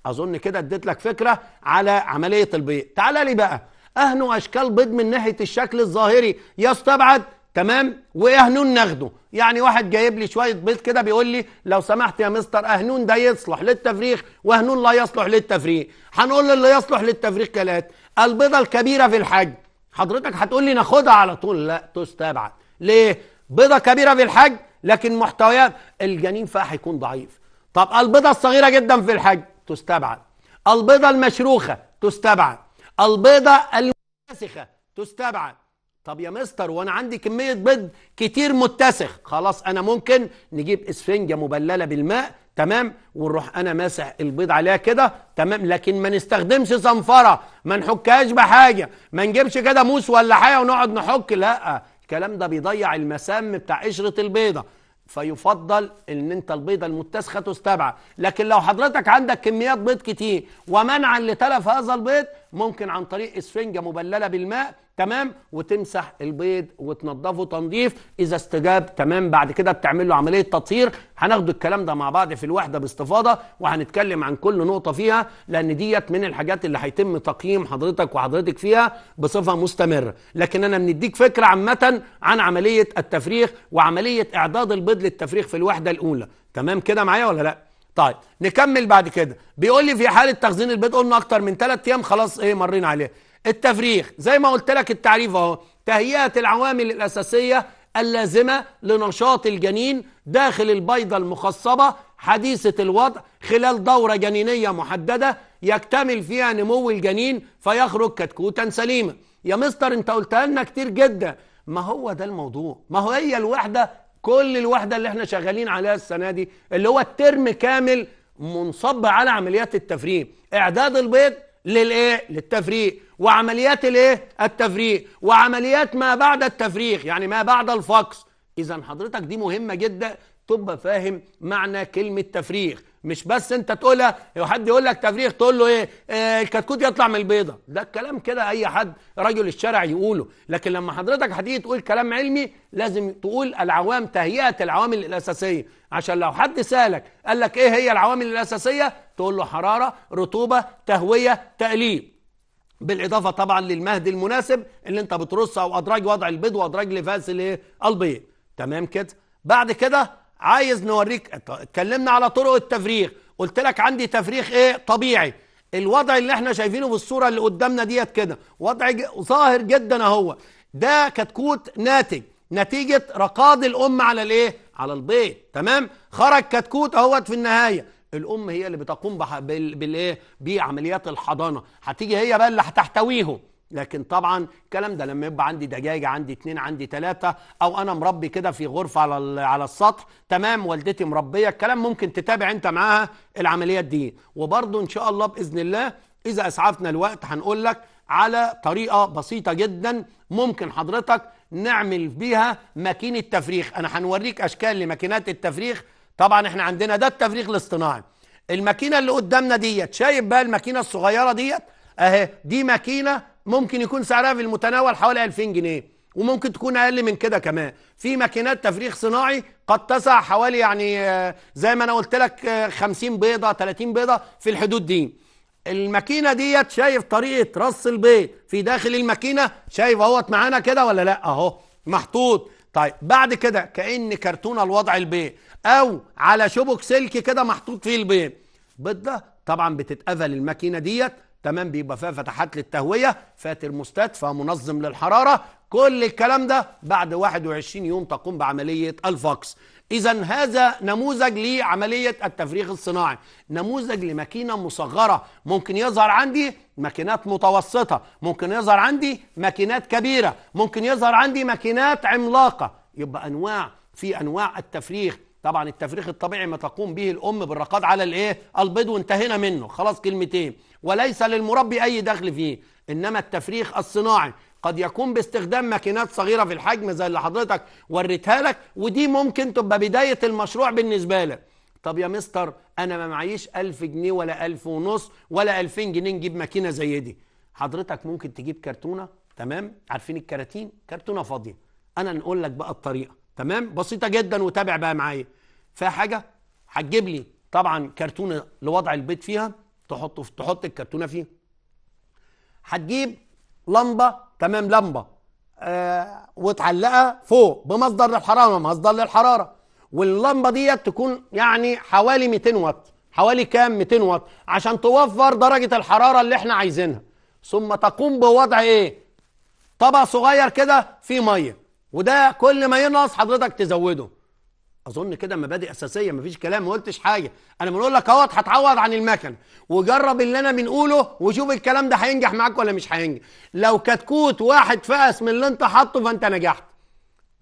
Speaker 1: اظن كده اديت لك فكره على عمليه البيض تعال لي بقى أهنوا أشكال بيض من ناحية الشكل الظاهري يستبعد تمام واهنون ناخده يعني واحد جايب لي شويه بيض كده بيقول لي لو سمحت يا مستر اهنون ده يصلح للتفريخ واهنون لا يصلح للتفريخ هنقول اللي يصلح للتفريخ كالاتي البيضه الكبيره في الحجم حضرتك هتقول لي ناخدها على طول لا تستبعد ليه بيضه كبيره في الحجم لكن محتويات الجنين فيها هيكون ضعيف طب البيضه الصغيره جدا في الحجم تستبعد البيضه المشروخه تستبعد البيضة المتسخة تستبعد طب يا مستر وانا عندي كمية بيض كتير متسخ خلاص انا ممكن نجيب اسفنجة مبللة بالماء تمام ونروح انا ماسح البيض عليها كده تمام لكن ما نستخدمش صنفرة ما نحكهاش بحاجة ما نجيبش كده موس ولا حاجة ونقعد نحك لا الكلام ده بيضيع المسام بتاع قشرة البيضة فيفضل ان انت البيضه المتسخه تستبعد لكن لو حضرتك عندك كميات بيض كتير ومنعا لتلف هذا البيض ممكن عن طريق اسفنجه مبلله بالماء تمام وتمسح البيض وتنضفه تنظيف اذا استجاب تمام بعد كده بتعمل له عمليه تطهير هناخد الكلام ده مع بعض في الوحده باستفاضه وهنتكلم عن كل نقطه فيها لان ديت من الحاجات اللي هيتم تقييم حضرتك وحضرتك فيها بصفه مستمره لكن انا بنديك فكره عامه عن عمليه التفريخ وعمليه اعداد البيض للتفريخ في الوحده الاولى تمام كده معايا ولا لا طيب نكمل بعد كده بيقول لي في حاله تخزين البيض قلنا اكتر من 3 ايام خلاص ايه مرينا عليه التفريغ زي ما قلت لك التعريف اهو تهيئة العوامل الأساسية اللازمة لنشاط الجنين داخل البيضة المخصبة حديثة الوضع خلال دورة جنينية محددة يكتمل فيها نمو الجنين فيخرج كتكوتا سليما يا مستر انت قلتها لنا كتير جدا ما هو ده الموضوع ما هو هي الوحدة كل الوحدة اللي احنا شغالين عليها السنة دي اللي هو الترم كامل منصب على عمليات التفريم اعداد البيض للايه للتفريق وعمليات الايه التفريق وعمليات ما بعد التفريق يعني ما بعد الفقس اذا حضرتك دي مهمه جدا تبقى فاهم معنى كلمه تفريغ مش بس انت تقولها لو حد يقول لك تفريغ تقول له ايه, إيه الكتكوت يطلع من البيضه ده الكلام كده اي حد رجل الشارع يقوله لكن لما حضرتك هتيجي تقول كلام علمي لازم تقول العوام تهيئه العوامل الاساسيه عشان لو حد سالك قال لك ايه هي العوامل الاساسيه تقول له حراره رطوبه تهويه تقليب بالاضافه طبعا للمهد المناسب اللي انت بترصه او ادراج وضع البيض وادراج لفاس الايه البيض تمام كده بعد كده عايز نوريك اتكلمنا على طرق التفريغ قلت لك عندي تفريغ ايه طبيعي الوضع اللي احنا شايفينه بالصوره اللي قدامنا ديت كده وضع ظاهر جدا اهو ده كتكوت ناتج نتيجه رقاد الام على الايه على البيض تمام خرج كتكوت اهوت في النهايه الام هي اللي بتقوم بالايه بعمليات الحضانه هتيجي هي بقى اللي هتحتويهم لكن طبعا الكلام ده لما يبقى عندي دجاجه عندي اتنين عندي تلاته او انا مربي كده في غرفه على على السطح تمام والدتي مربيه الكلام ممكن تتابع انت معاها العمليات دي وبرده ان شاء الله باذن الله اذا اسعفنا الوقت هنقول لك على طريقه بسيطه جدا ممكن حضرتك نعمل بيها ماكينه تفريخ انا هنوريك اشكال لماكينات التفريخ طبعا احنا عندنا ده التفريخ الاصطناعي الماكينه اللي قدامنا ديت شايف بقى الماكينه الصغيره ديت اهي دي ماكينه ممكن يكون سعرها في المتناول حوالي 2000 جنيه وممكن تكون اقل من كده كمان في ماكينات تفريغ صناعي قد تسع حوالي يعني آه، زي ما انا قلت لك 50 آه، بيضه 30 بيضه في الحدود دي الماكينه ديت شايف طريقه رص البيض في داخل الماكينه شايف اهوت معانا كده ولا لا اهو محطوط طيب بعد كده كأن كرتونة الوضع البيض أو على شبك سلكي كده محطوط فيه البيض بيضة طبعا بتتقفل الماكينة ديت تمام بيبقى فيها فتحات للتهويه فاترموستات فيها منظم للحراره كل الكلام ده بعد 21 يوم تقوم بعمليه الفاكس اذا هذا نموذج لعمليه التفريغ الصناعي نموذج لماكينه مصغره ممكن يظهر عندي ماكينات متوسطه ممكن يظهر عندي ماكينات كبيره ممكن يظهر عندي ماكينات عملاقه يبقى انواع في انواع التفريغ طبعا التفريخ الطبيعي ما تقوم به الام بالرقاد على الايه البيض وانتهينا منه خلاص كلمتين وليس للمربي اي دخل فيه انما التفريخ الصناعي قد يكون باستخدام ماكينات صغيره في الحجم زي اللي حضرتك وريتها لك ودي ممكن تبقى بدايه المشروع بالنسبه لك طب يا مستر انا ما معيش 1000 جنيه ولا 1000 ونص ولا 2000 جنيه نجيب ماكينه زي دي حضرتك ممكن تجيب كرتونه تمام عارفين الكراتين كرتونه فاضيه انا نقول لك بقى الطريقه تمام بسيطه جدا وتابع بقى معايا فيها حاجه هتجيب لي طبعا كرتونه لوضع البيت فيها تحط تحط الكرتونه فيها هتجيب لمبه تمام لمبه آه وتعلقها فوق بمصدر للحراره مصدر للحراره واللمبه ديت تكون يعني حوالي 200 واط حوالي كام 200 واط عشان توفر درجه الحراره اللي احنا عايزينها ثم تقوم بوضع ايه طبق صغير كده فيه ميه وده كل ما ينقص حضرتك تزوده اظن كده مبادئ اساسيه مفيش كلام ما قلتش حاجه انا بنقول لك اهوت هتعوض عن المكن وجرب اللي انا بنقوله وشوف الكلام ده هينجح معاك ولا مش هينجح لو كتكوت واحد فقس من اللي انت حاطه فانت نجحت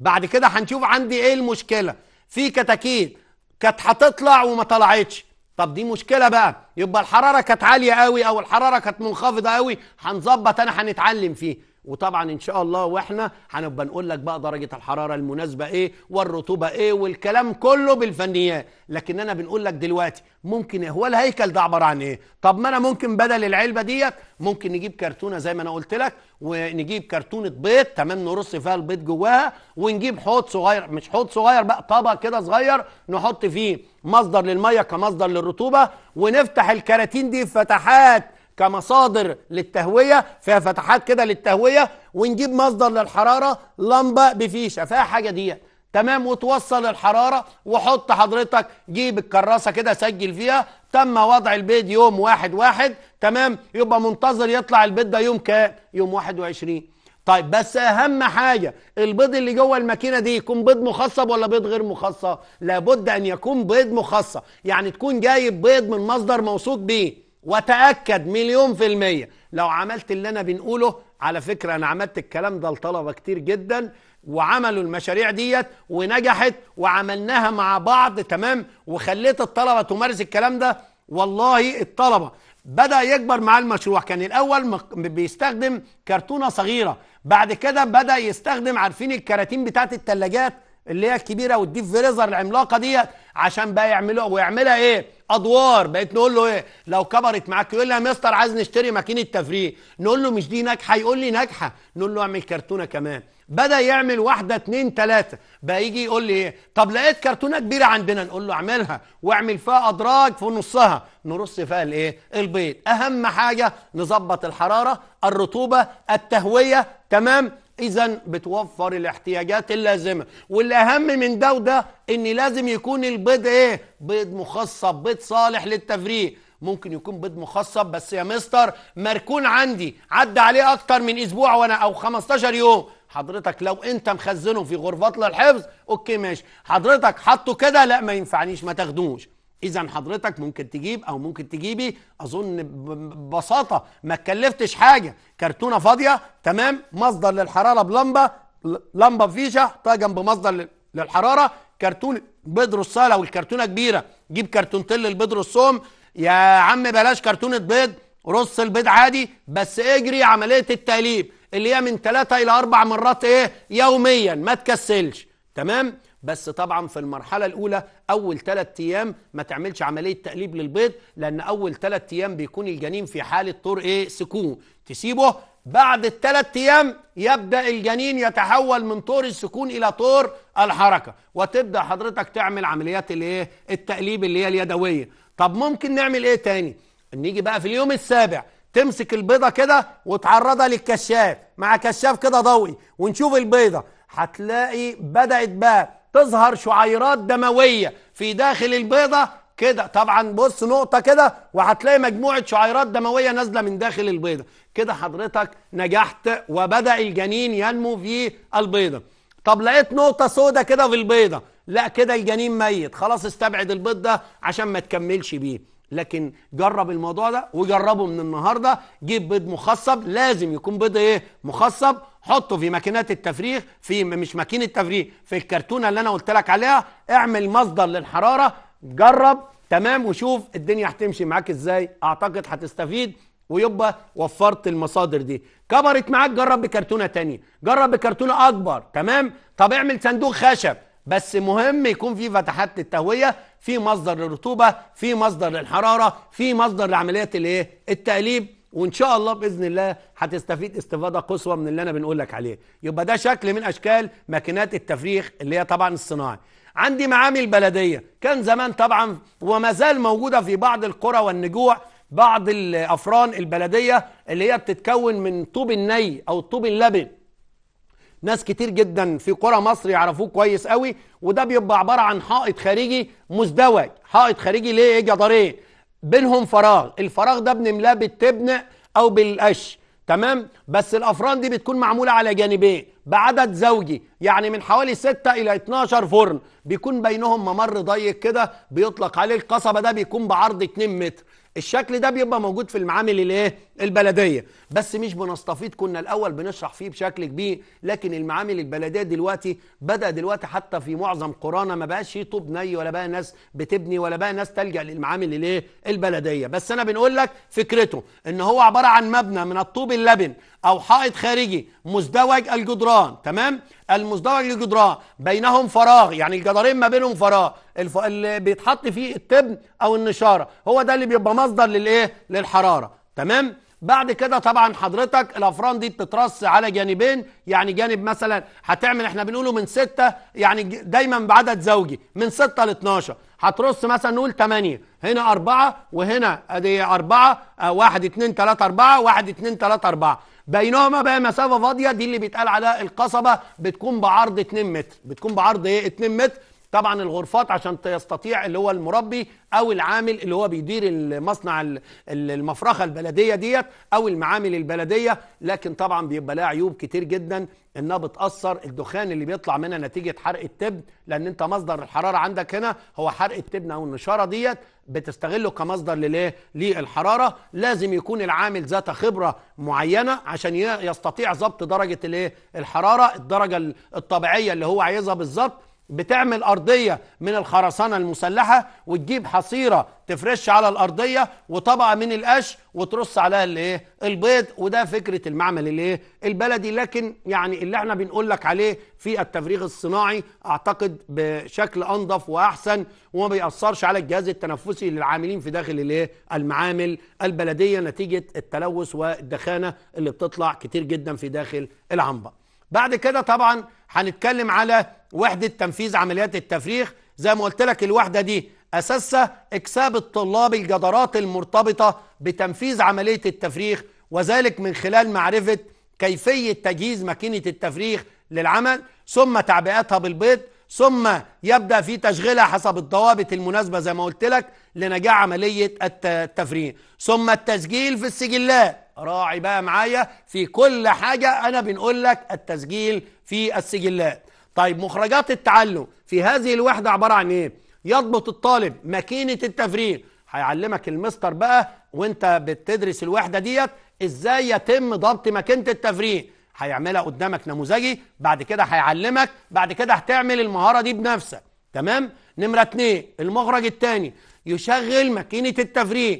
Speaker 1: بعد كده هنشوف عندي ايه المشكله في كتاكيت كانت هتطلع وما طلعتش طب دي مشكله بقى يبقى الحراره كانت عاليه قوي او الحراره كانت منخفضه قوي هنظبط انا هنتعلم فيه وطبعا ان شاء الله واحنا هنبقى نقول لك بقى درجه الحراره المناسبه ايه والرطوبه ايه والكلام كله بالفنيات لكن انا بنقول لك دلوقتي ممكن إيه، هو الهيكل ده عباره عن ايه طب ما انا ممكن بدل العلبه ديت ممكن نجيب كرتونه زي ما انا قلت لك ونجيب كرتونه بيض تمام نرص فيها البيض جواها ونجيب حوض صغير مش حوض صغير بقى طبق كده صغير نحط فيه مصدر للميه كمصدر للرطوبه ونفتح الكراتين دي فتحات كمصادر للتهوية فيها فتحات كده للتهوية ونجيب مصدر للحرارة لمبة بفيشة فيها حاجة ديت تمام وتوصل الحرارة وحط حضرتك جيب الكراسة كده سجل فيها تم وضع البيض يوم واحد واحد تمام يبقى منتظر يطلع البيض ده يوم كام يوم 21 طيب بس اهم حاجة البيض اللي جوه الماكينة دي يكون بيض مخصب ولا بيض غير مخصب لابد ان يكون بيض مخصب يعني تكون جايب بيض من مصدر موثوق بيه وتأكد مليون في المية لو عملت اللي أنا بنقوله على فكرة أنا عملت الكلام ده لطلبة كتير جدا وعملوا المشاريع ديت ونجحت وعملناها مع بعض تمام وخليت الطلبة تمارس الكلام ده والله الطلبة بدأ يكبر معاه المشروع كان الأول بيستخدم كرتونة صغيرة بعد كده بدأ يستخدم عارفين الكراتين بتاعت التلاجات اللي هي الكبيرة والديب فريزر العملاقة ديت عشان بقى يعملوها ويعملها ايه ادوار بقيت نقول له ايه لو كبرت معاك يقول لي يا مستر عايز نشتري ماكينه تفريغ نقول له مش دي ناجحه يقول لي ناجحه نقول له اعمل كرتونه كمان بدا يعمل واحده اتنين تلاته بقى يجي يقول لي ايه طب لقيت كرتونه كبيره عندنا نقول له اعملها واعمل فيها ادراج في نصها نرص فيها الايه البيض اهم حاجه نظبط الحراره الرطوبه التهويه تمام اذا بتوفر الاحتياجات اللازمه والاهم من ده وده ان لازم يكون البيض ايه بيض مخصب بيض صالح للتفريق ممكن يكون بيض مخصب بس يا مستر مركون عندي عدى عليه اكتر من اسبوع وانا او 15 يوم حضرتك لو انت مخزنه في غرفات للحفظ اوكي ماشي حضرتك حطه كده لا ما ينفعنيش ما تاخدوش اذا حضرتك ممكن تجيب او ممكن تجيبي اظن ببساطه ما تكلفتش حاجه كرتونه فاضيه تمام مصدر للحراره بلمبه لمبه فيشه حطها جنب مصدر للحراره كرتون بيض الصاله لو الكرتونه كبيره جيب كرتونتين للبيض رصهم يا عم بلاش كرتونه بيض رص البيض عادي بس اجري عمليه التقليب اللي هي من ثلاثه الى اربع مرات ايه يوميا ما تكسلش تمام بس طبعا في المرحله الاولى اول ثلاث ايام ما تعملش عمليه تقليب للبيض لان اول ثلاث ايام بيكون الجنين في حاله طور ايه سكون تسيبه بعد الثلاث ايام يبدا الجنين يتحول من طور السكون الى طور الحركه وتبدا حضرتك تعمل عمليات الايه التقليب اللي هي اليدويه طب ممكن نعمل ايه تاني نيجي بقى في اليوم السابع تمسك البيضه كده وتعرضها للكشاف مع كشاف كده ضوئي ونشوف البيضه هتلاقي بدات بقى تظهر شعيرات دمويه في داخل البيضه كده طبعا بص نقطه كده وهتلاقي مجموعه شعيرات دمويه نازله من داخل البيضه كده حضرتك نجحت وبدا الجنين ينمو في البيضه طب لقيت نقطه سودة كده في البيضه لا كده الجنين ميت خلاص استبعد البيض ده عشان ما تكملش بيه لكن جرب الموضوع ده وجربه من النهارده جيب بيض مخصب لازم يكون بيض ايه مخصب حطه في ماكينات التفريغ في مش ماكينه تفريغ في الكرتونه اللي انا قلت لك عليها اعمل مصدر للحراره جرب تمام وشوف الدنيا هتمشي معاك ازاي اعتقد هتستفيد ويبقى وفرت المصادر دي كبرت معاك جرب بكرتونه تانية جرب بكرتونه اكبر تمام طب اعمل صندوق خشب بس مهم يكون في فتحات للتهويه في مصدر للرطوبه في مصدر للحراره في مصدر لعمليه الايه التقليب وان شاء الله باذن الله هتستفيد استفاده قصوى من اللي انا بنقول لك عليه يبقى ده شكل من اشكال ماكينات التفريخ اللي هي طبعا الصناعي عندي معامل بلديه كان زمان طبعا وما زال موجوده في بعض القرى والنجوع بعض الافران البلديه اللي هي بتتكون من طوب الني او طوب اللبن ناس كتير جدا في قرى مصر يعرفوه كويس قوي وده بيبقى عباره عن حائط خارجي مزدوج حائط خارجي ليه إيه؟ جدارين بينهم فراغ الفراغ ده بنملاه بالتبن او بالقش تمام بس الافران دي بتكون معموله على جانبين بعدد زوجي يعني من حوالي 6 الى 12 فرن بيكون بينهم ممر ضيق كده بيطلق عليه القصبه ده بيكون بعرض 2 متر الشكل ده بيبقى موجود في المعامل الايه البلديه بس مش بنستفيض كنا الاول بنشرح فيه بشكل كبير لكن المعامل البلديه دلوقتي بدا دلوقتي حتى في معظم قرانا ما بقاش في طوب ني ولا بقى ناس بتبني ولا بقى ناس تلجا للمعامل الايه البلديه بس انا بنقول لك فكرته ان هو عباره عن مبنى من الطوب اللبن أو حائط خارجي مزدوج الجدران تمام المزدوج الجدران بينهم فراغ يعني الجدارين ما بينهم فراغ الف... اللي بيتحط فيه التبن أو النشارة هو ده اللي بيبقى مصدر للإيه للحرارة تمام بعد كده طبعا حضرتك الافران دي بتترص على جانبين يعني جانب مثلا هتعمل احنا بنقوله من ستة يعني دايما بعدد زوجي من ستة ل 12 هترص مثلا نقول 8 هنا 4 وهنا ادي 4 1 2 3 4 1 2 3 4 بينهما بقى مسافه فاضيه دي اللي بيتقال عليها القصبه بتكون بعرض 2 متر بتكون بعرض ايه 2 متر طبعا الغرفات عشان يستطيع اللي هو المربي او العامل اللي هو بيدير المصنع المفرخه البلديه ديت او المعامل البلديه لكن طبعا بيبقى لها عيوب كتير جدا انها بتاثر الدخان اللي بيطلع منها نتيجه حرق التبن لان انت مصدر الحراره عندك هنا هو حرق التبن او النشاره ديت بتستغله كمصدر للايه للحراره لازم يكون العامل ذات خبره معينه عشان يستطيع ضبط درجه الايه الحراره الدرجه الطبيعيه اللي هو عايزها بالظبط بتعمل أرضية من الخرسانة المسلحة وتجيب حصيرة تفرش على الأرضية وطبقة من القش وترص عليها الايه البيض وده فكرة المعمل الايه البلدي لكن يعني اللي احنا بنقول لك عليه في التفريغ الصناعي اعتقد بشكل انظف واحسن وما بيأثرش على الجهاز التنفسي للعاملين في داخل الايه المعامل البلدية نتيجة التلوث والدخانة اللي بتطلع كتير جدا في داخل العنبر بعد كده طبعا هنتكلم على وحدة تنفيذ عمليات التفريخ زي ما قلت لك الوحدة دي أساسها إكساب الطلاب الجدارات المرتبطة بتنفيذ عملية التفريخ وذلك من خلال معرفة كيفية تجهيز ماكينة التفريخ للعمل ثم تعبئتها بالبيض ثم يبدأ في تشغيلها حسب الضوابط المناسبة زي ما قلت لك لنجاح عملية التفريغ ثم التسجيل في السجلات راعي بقى معايا في كل حاجة أنا بنقول لك التسجيل في السجلات طيب مخرجات التعلم في هذه الوحدة عبارة عن إيه؟ يضبط الطالب ماكينة التفريغ هيعلمك المستر بقى وانت بتدرس الوحدة ديت ازاي يتم ضبط ماكينة التفريغ هيعملها قدامك نموذجي بعد كده هيعلمك بعد كده هتعمل المهارة دي بنفسك تمام نمرة اتنين المخرج التاني يشغل ماكينة التفريغ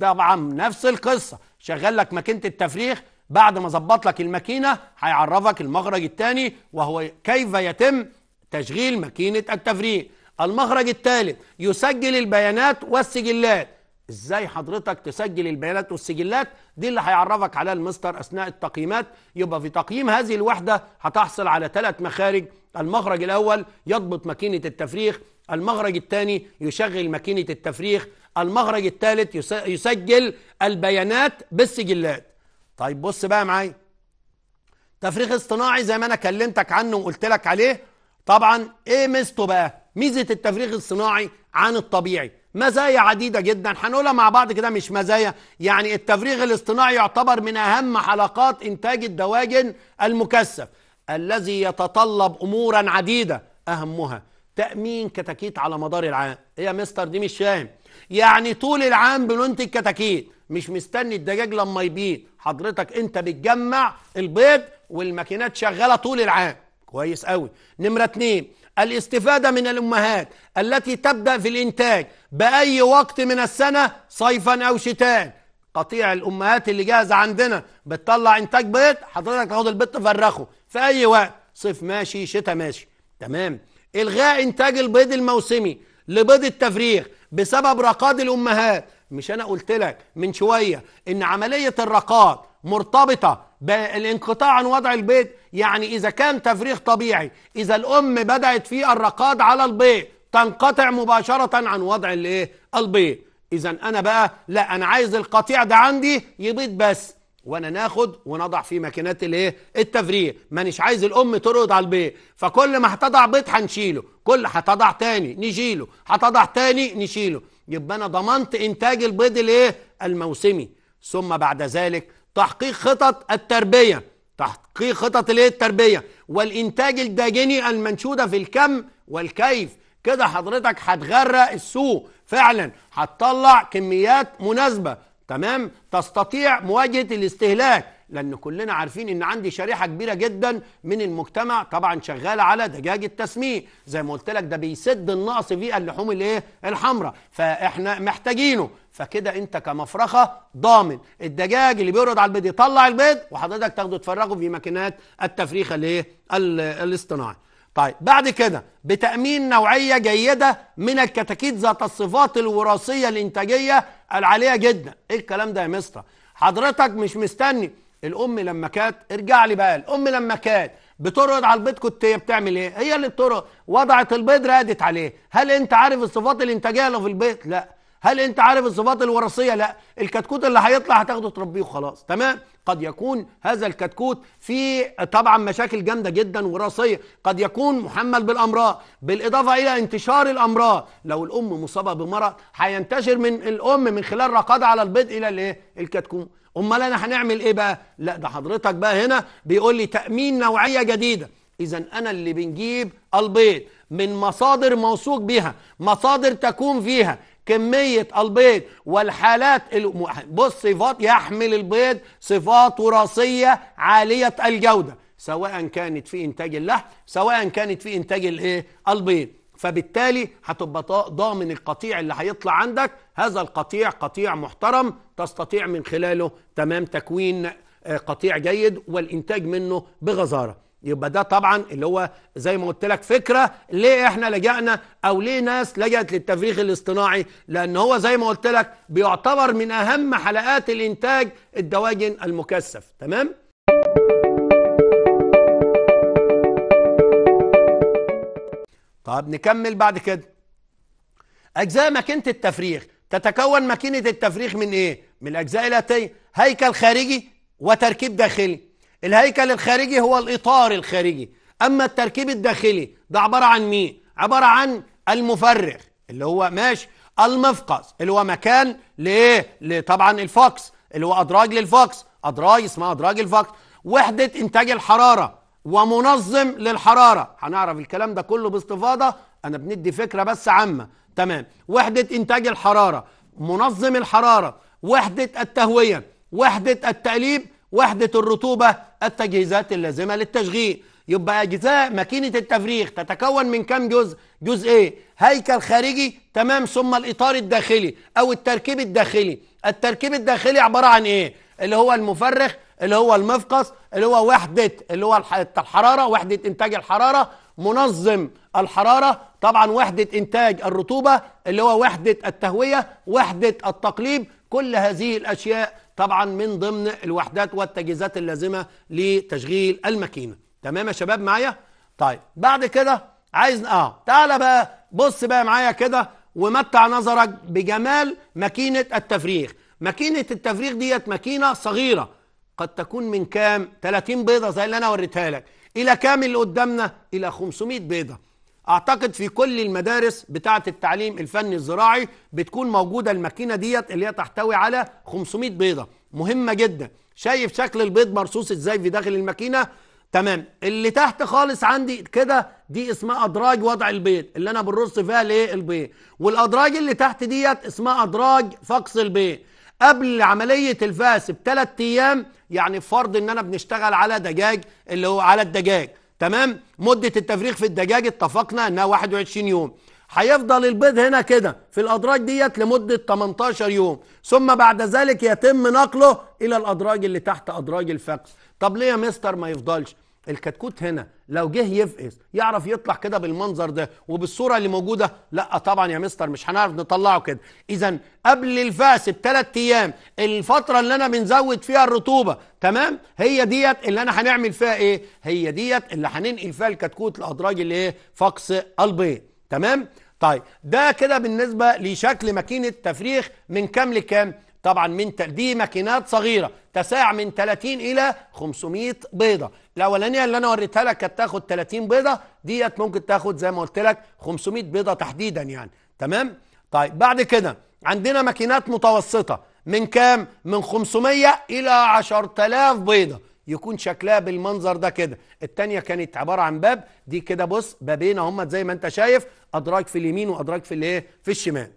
Speaker 1: طبعا نفس القصة شغل لك ماكينة التفريغ بعد ما ظبط لك الماكينة هيعرفك المخرج التاني وهو كيف يتم تشغيل ماكينة التفريغ المخرج الثالث يسجل البيانات والسجلات ازاي حضرتك تسجل البيانات والسجلات دي اللي هيعرفك عليها المستر اثناء التقييمات يبقى في تقييم هذه الوحده هتحصل على ثلاث مخارج المخرج الاول يضبط ماكينه التفريخ المخرج الثاني يشغل ماكينه التفريخ المخرج الثالث يسجل البيانات بالسجلات طيب بص بقى معايا تفريغ اصطناعي زي ما انا كلمتك عنه وقلت لك عليه طبعا ايه ميزته بقى ميزه التفريغ الصناعي عن الطبيعي مزايا عديدة جدا هنقولها مع بعض كده مش مزايا يعني التفريغ الاصطناعي يعتبر من أهم حلقات إنتاج الدواجن المكثف الذي يتطلب أمورا عديدة أهمها تأمين كتاكيت على مدار العام إيه يا مستر دي مش فاهم يعني طول العام بننتج كتاكيت مش مستني الدجاج لما يبيض حضرتك انت بتجمع البيض والماكينات شغاله طول العام كويس قوي نمره اتنين الاستفادة من الأمهات التي تبدأ في الإنتاج بأي وقت من السنة صيفا أو شتاء قطيع الأمهات اللي جاهزة عندنا بتطلع إنتاج بيض حضرتك تاخد البيض تفرخه في أي وقت صيف ماشي شتاء ماشي تمام إلغاء إنتاج البيض الموسمي لبيض التفريخ بسبب رقاد الأمهات مش أنا قلت لك من شوية إن عملية الرقاد مرتبطة بالانقطاع عن وضع البيض يعني إذا كان تفريغ طبيعي إذا الأم بدأت في الرقاد على البيض تنقطع مباشرة عن وضع الايه البيض إذا أنا بقى لا أنا عايز القطيع ده عندي يبيض بس وانا ناخد ونضع في ماكينات الايه التفريغ مانيش عايز الام ترقد على البيض فكل ما هتضع بيض هنشيله كل هتضع تاني نشيله هتضع تاني نشيله يبقى انا ضمنت انتاج البيض الايه الموسمي ثم بعد ذلك تحقيق خطط التربية تحقيق خطط الايه التربية والإنتاج الداجني المنشودة في الكم والكيف كده حضرتك هتغرق السوق فعلا هتطلع كميات مناسبة تمام تستطيع مواجهة الاستهلاك لأن كلنا عارفين إن عندي شريحة كبيرة جدا من المجتمع طبعا شغالة على دجاج التسميه زي ما قلت لك ده بيسد النقص في اللحوم الايه الحمراء فإحنا محتاجينه فكده انت كمفرخه ضامن الدجاج اللي بيورد على البيض يطلع البيض وحضرتك تاخده تفرغه في ماكينات التفريخ الايه الاصطناعي طيب بعد كده بتأمين نوعية جيدة من الكتاكيت ذات الصفات الوراثية الإنتاجية العالية جدا إيه الكلام ده يا مستر حضرتك مش مستني الام لما كانت ارجع لي بقى الام لما كانت بترقد على البيض كنت هي بتعمل ايه هي اللي بترقد وضعت البيض رقدت عليه هل انت عارف الصفات الانتاجيه اللي في البيض لا هل انت عارف الصفات الوراثيه لا الكتكوت اللي هيطلع هتاخده تربيه وخلاص تمام قد يكون هذا الكتكوت فيه طبعا مشاكل جامده جدا وراثيه قد يكون محمل بالامراض بالاضافه الى انتشار الامراض لو الام مصابه بمرض هينتشر من الام من خلال رقاده على البيض الى الايه الكتكوت امال انا هنعمل ايه بقى لا ده حضرتك بقى هنا بيقول لي تامين نوعيه جديده اذا انا اللي بنجيب البيض من مصادر موثوق بها مصادر تكون فيها كمية البيض والحالات بص صفات يحمل البيض صفات وراثية عالية الجودة سواء كانت في إنتاج اللحم سواء كانت في إنتاج الإيه؟ البيض فبالتالي هتبقى ضامن القطيع اللي هيطلع عندك هذا القطيع قطيع محترم تستطيع من خلاله تمام تكوين آه، قطيع جيد والإنتاج منه بغزارة يبقى ده طبعا اللي هو زي ما قلت لك فكره ليه احنا لجأنا او ليه ناس لجأت للتفريغ الاصطناعي لان هو زي ما قلت لك بيعتبر من اهم حلقات الانتاج الدواجن المكثف تمام طب نكمل بعد كده اجزاء ماكينه التفريغ تتكون ماكينه التفريغ من ايه من الاجزاء الاتيه هيكل خارجي وتركيب داخلي الهيكل الخارجي هو الإطار الخارجي أما التركيب الداخلي ده عبارة عن مين؟ عبارة عن المفرغ اللي هو ماشي المفقز اللي هو مكان لإيه؟ طبعا الفاكس اللي هو أدراج للفاكس أدراج اسمها أدراج الفاكس وحدة إنتاج الحرارة ومنظم للحرارة هنعرف الكلام ده كله باستفاضة أنا بندي فكرة بس عامة تمام وحدة إنتاج الحرارة منظم الحرارة وحدة التهوية وحدة التقليب وحدة الرطوبة التجهيزات اللازمة للتشغيل يبقى أجزاء ماكينة التفريغ تتكون من كم جزء؟ جزء إيه؟ هيكل خارجي تمام ثم الإطار الداخلي أو التركيب الداخلي التركيب الداخلي عبارة عن إيه؟ اللي هو المفرغ اللي هو المفقص اللي هو وحدة اللي هو الحرارة وحدة إنتاج الحرارة منظم الحرارة طبعا وحدة إنتاج الرطوبة اللي هو وحدة التهوية وحدة التقليب كل هذه الأشياء طبعا من ضمن الوحدات والتجهيزات اللازمة لتشغيل الماكينة تمام يا شباب معايا طيب بعد كده عايز اه تعالى بقى بص بقى معايا كده ومتع نظرك بجمال ماكينة التفريغ ماكينة التفريغ ديت ماكينة صغيرة قد تكون من كام 30 بيضة زي اللي انا وريتها لك الى كام اللي قدامنا الى 500 بيضة اعتقد في كل المدارس بتاعه التعليم الفني الزراعي بتكون موجوده الماكينه ديت اللي هي تحتوي على 500 بيضه مهمه جدا شايف شكل البيض مرصوص ازاي في داخل الماكينه تمام اللي تحت خالص عندي كده دي اسمها ادراج وضع البيض اللي انا بنرص فيها الايه البيض والادراج اللي تحت ديت اسمها ادراج فقس البيض قبل عمليه الفاس بثلاث ايام يعني فرض ان انا بنشتغل على دجاج اللي هو على الدجاج تمام مدة التفريغ في الدجاج اتفقنا انها 21 يوم هيفضل البيض هنا كده في الادراج ديت لمده 18 يوم ثم بعد ذلك يتم نقله الى الادراج اللي تحت ادراج الفقس طب ليه يا مستر ما يفضلش الكتكوت هنا لو جه يفقس يعرف يطلع كده بالمنظر ده وبالصوره اللي موجوده لا طبعا يا مستر مش هنعرف نطلعه كده اذا قبل الفاس بثلاث ايام الفتره اللي انا بنزود فيها الرطوبه تمام هي ديت اللي انا هنعمل فيها ايه هي ديت اللي هننقل فيها الكتكوت لادراج الايه فقس البيض تمام طيب ده كده بالنسبه لشكل ماكينه تفريخ من كام لكام طبعا من دي ماكينات صغيره تساع من 30 الى 500 بيضه الاولانيه اللي انا وريتها لك كانت تاخد 30 بيضه ديت ممكن تاخد زي ما قلت لك 500 بيضه تحديدا يعني تمام طيب بعد كده عندنا ماكينات متوسطه من كام من 500 الى 10000 بيضه يكون شكلها بالمنظر ده كده الثانيه كانت عبارة عن باب دي كده بص بابين هم زي ما انت شايف ادراج في اليمين وادراج في الايه في الشمال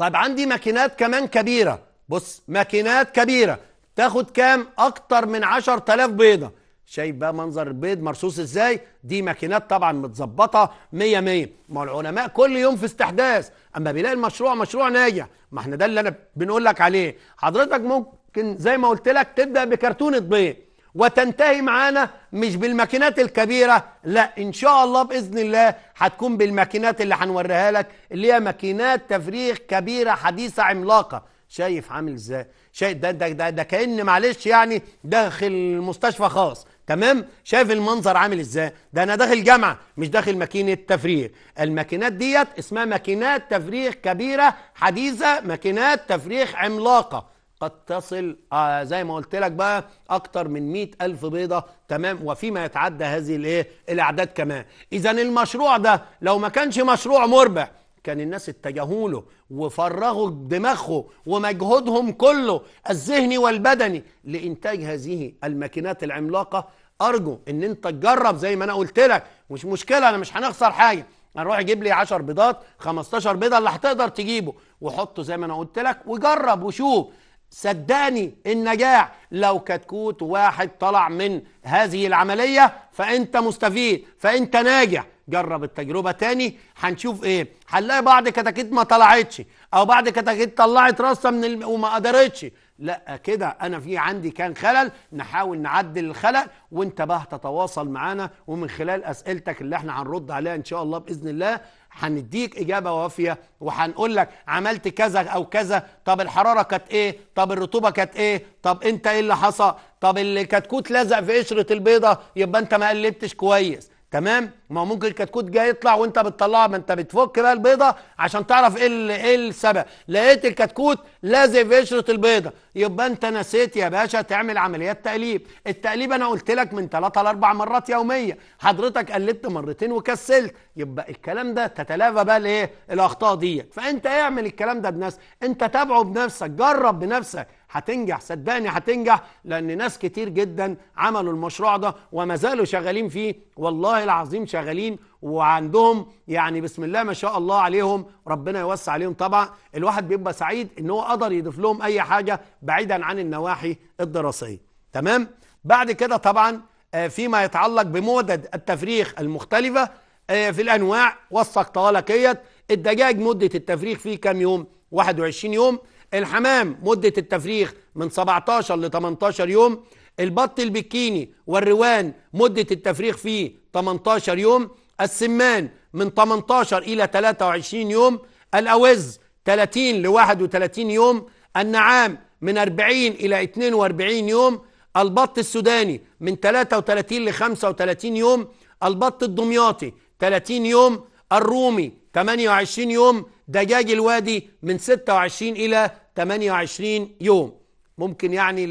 Speaker 1: طيب عندي ماكينات كمان كبيرة بص ماكينات كبيرة تاخد كام اكتر من 10000 بيضة شايف بقى منظر البيض مرصوص ازاي دي ماكينات طبعا متظبطه 100 100 ما العلماء كل يوم في استحداث اما بيلاقي المشروع مشروع ناجح ما احنا ده اللي انا بنقول لك عليه حضرتك ممكن زي ما قلت لك تبدا بكرتونه بيض وتنتهي معانا مش بالماكينات الكبيرة لا إن شاء الله بإذن الله هتكون بالماكينات اللي هنوريها لك اللي هي ماكينات تفريغ كبيرة حديثة عملاقة شايف عامل ازاي شايف ده ده ده, ده كأن معلش يعني داخل مستشفى خاص تمام شايف المنظر عامل ازاي ده انا داخل جامعه مش داخل ماكينه تفريغ الماكينات ديت اسمها ماكينات تفريغ كبيره حديثه ماكينات تفريغ عملاقه قد تصل آه زي ما قلت لك بقى اكتر من مئة ألف بيضة تمام وفيما يتعدى هذه الايه الاعداد كمان اذا المشروع ده لو ما كانش مشروع مربح كان الناس اتجهوا له وفرغوا دماغهم ومجهودهم كله الذهني والبدني لانتاج هذه الماكينات العملاقه ارجو ان انت تجرب زي ما انا قلت لك مش مشكله انا مش هنخسر حاجه هنروح اجيب لي 10 بيضات 15 بيضه اللي هتقدر تجيبه وحطه زي ما انا قلت لك وجرب وشوف صدقني النجاح لو كتكوت واحد طلع من هذه العملية فأنت مستفيد فأنت ناجح جرب التجربة تاني هنشوف ايه هنلاقي بعض كتاكيت ما طلعتش او بعض كتاكيت طلعت راسها من الم... وما قدرتش لا كده انا في عندي كان خلل نحاول نعدل الخلل وانت بقى هتتواصل معانا ومن خلال اسئلتك اللي احنا هنرد عليها ان شاء الله باذن الله هنديك اجابه وافيه وهنقول لك عملت كذا او كذا طب الحراره كانت ايه طب الرطوبه كانت ايه طب انت ايه اللي حصل طب الكتكوت لزق في قشره البيضه يبقى انت ما قلبتش كويس تمام ما ممكن الكتكوت جاي يطلع وانت بتطلعه ما انت بتفك بقى البيضه عشان تعرف ايه ايه السبب لقيت الكتكوت لازق في قشره البيضه يبقى انت نسيت يا باشا تعمل عمليات تقليب التقليب انا قلت لك من 3 ل 4 مرات يوميه حضرتك قلبت مرتين وكسلت يبقى الكلام ده تتلافى بقى الايه الاخطاء ديت فانت اعمل الكلام ده بنفسك انت تابعه بنفسك جرب بنفسك هتنجح صدقني هتنجح لان ناس كتير جدا عملوا المشروع ده وما زالوا شغالين فيه والله العظيم شغالين وعندهم يعني بسم الله ما شاء الله عليهم ربنا يوسع عليهم طبعا الواحد بيبقى سعيد ان هو قدر يضيف لهم اي حاجه بعيدا عن النواحي الدراسيه تمام بعد كده طبعا آه، فيما يتعلق بمدد التفريخ المختلفه آه، في الانواع وثق طوالك الدجاج مده التفريخ فيه كام يوم 21 يوم الحمام مدة التفريخ من 17 ل 18 يوم البط البكيني والروان مدة التفريخ فيه 18 يوم السمان من 18 إلى 23 يوم الأوز 30 ل 31 يوم النعام من 40 إلى 42 يوم البط السوداني من 33 ل 35 يوم البط الدمياطي 30 يوم الرومي 28 يوم دجاج الوادي من 26 إلى 28 يوم ممكن يعني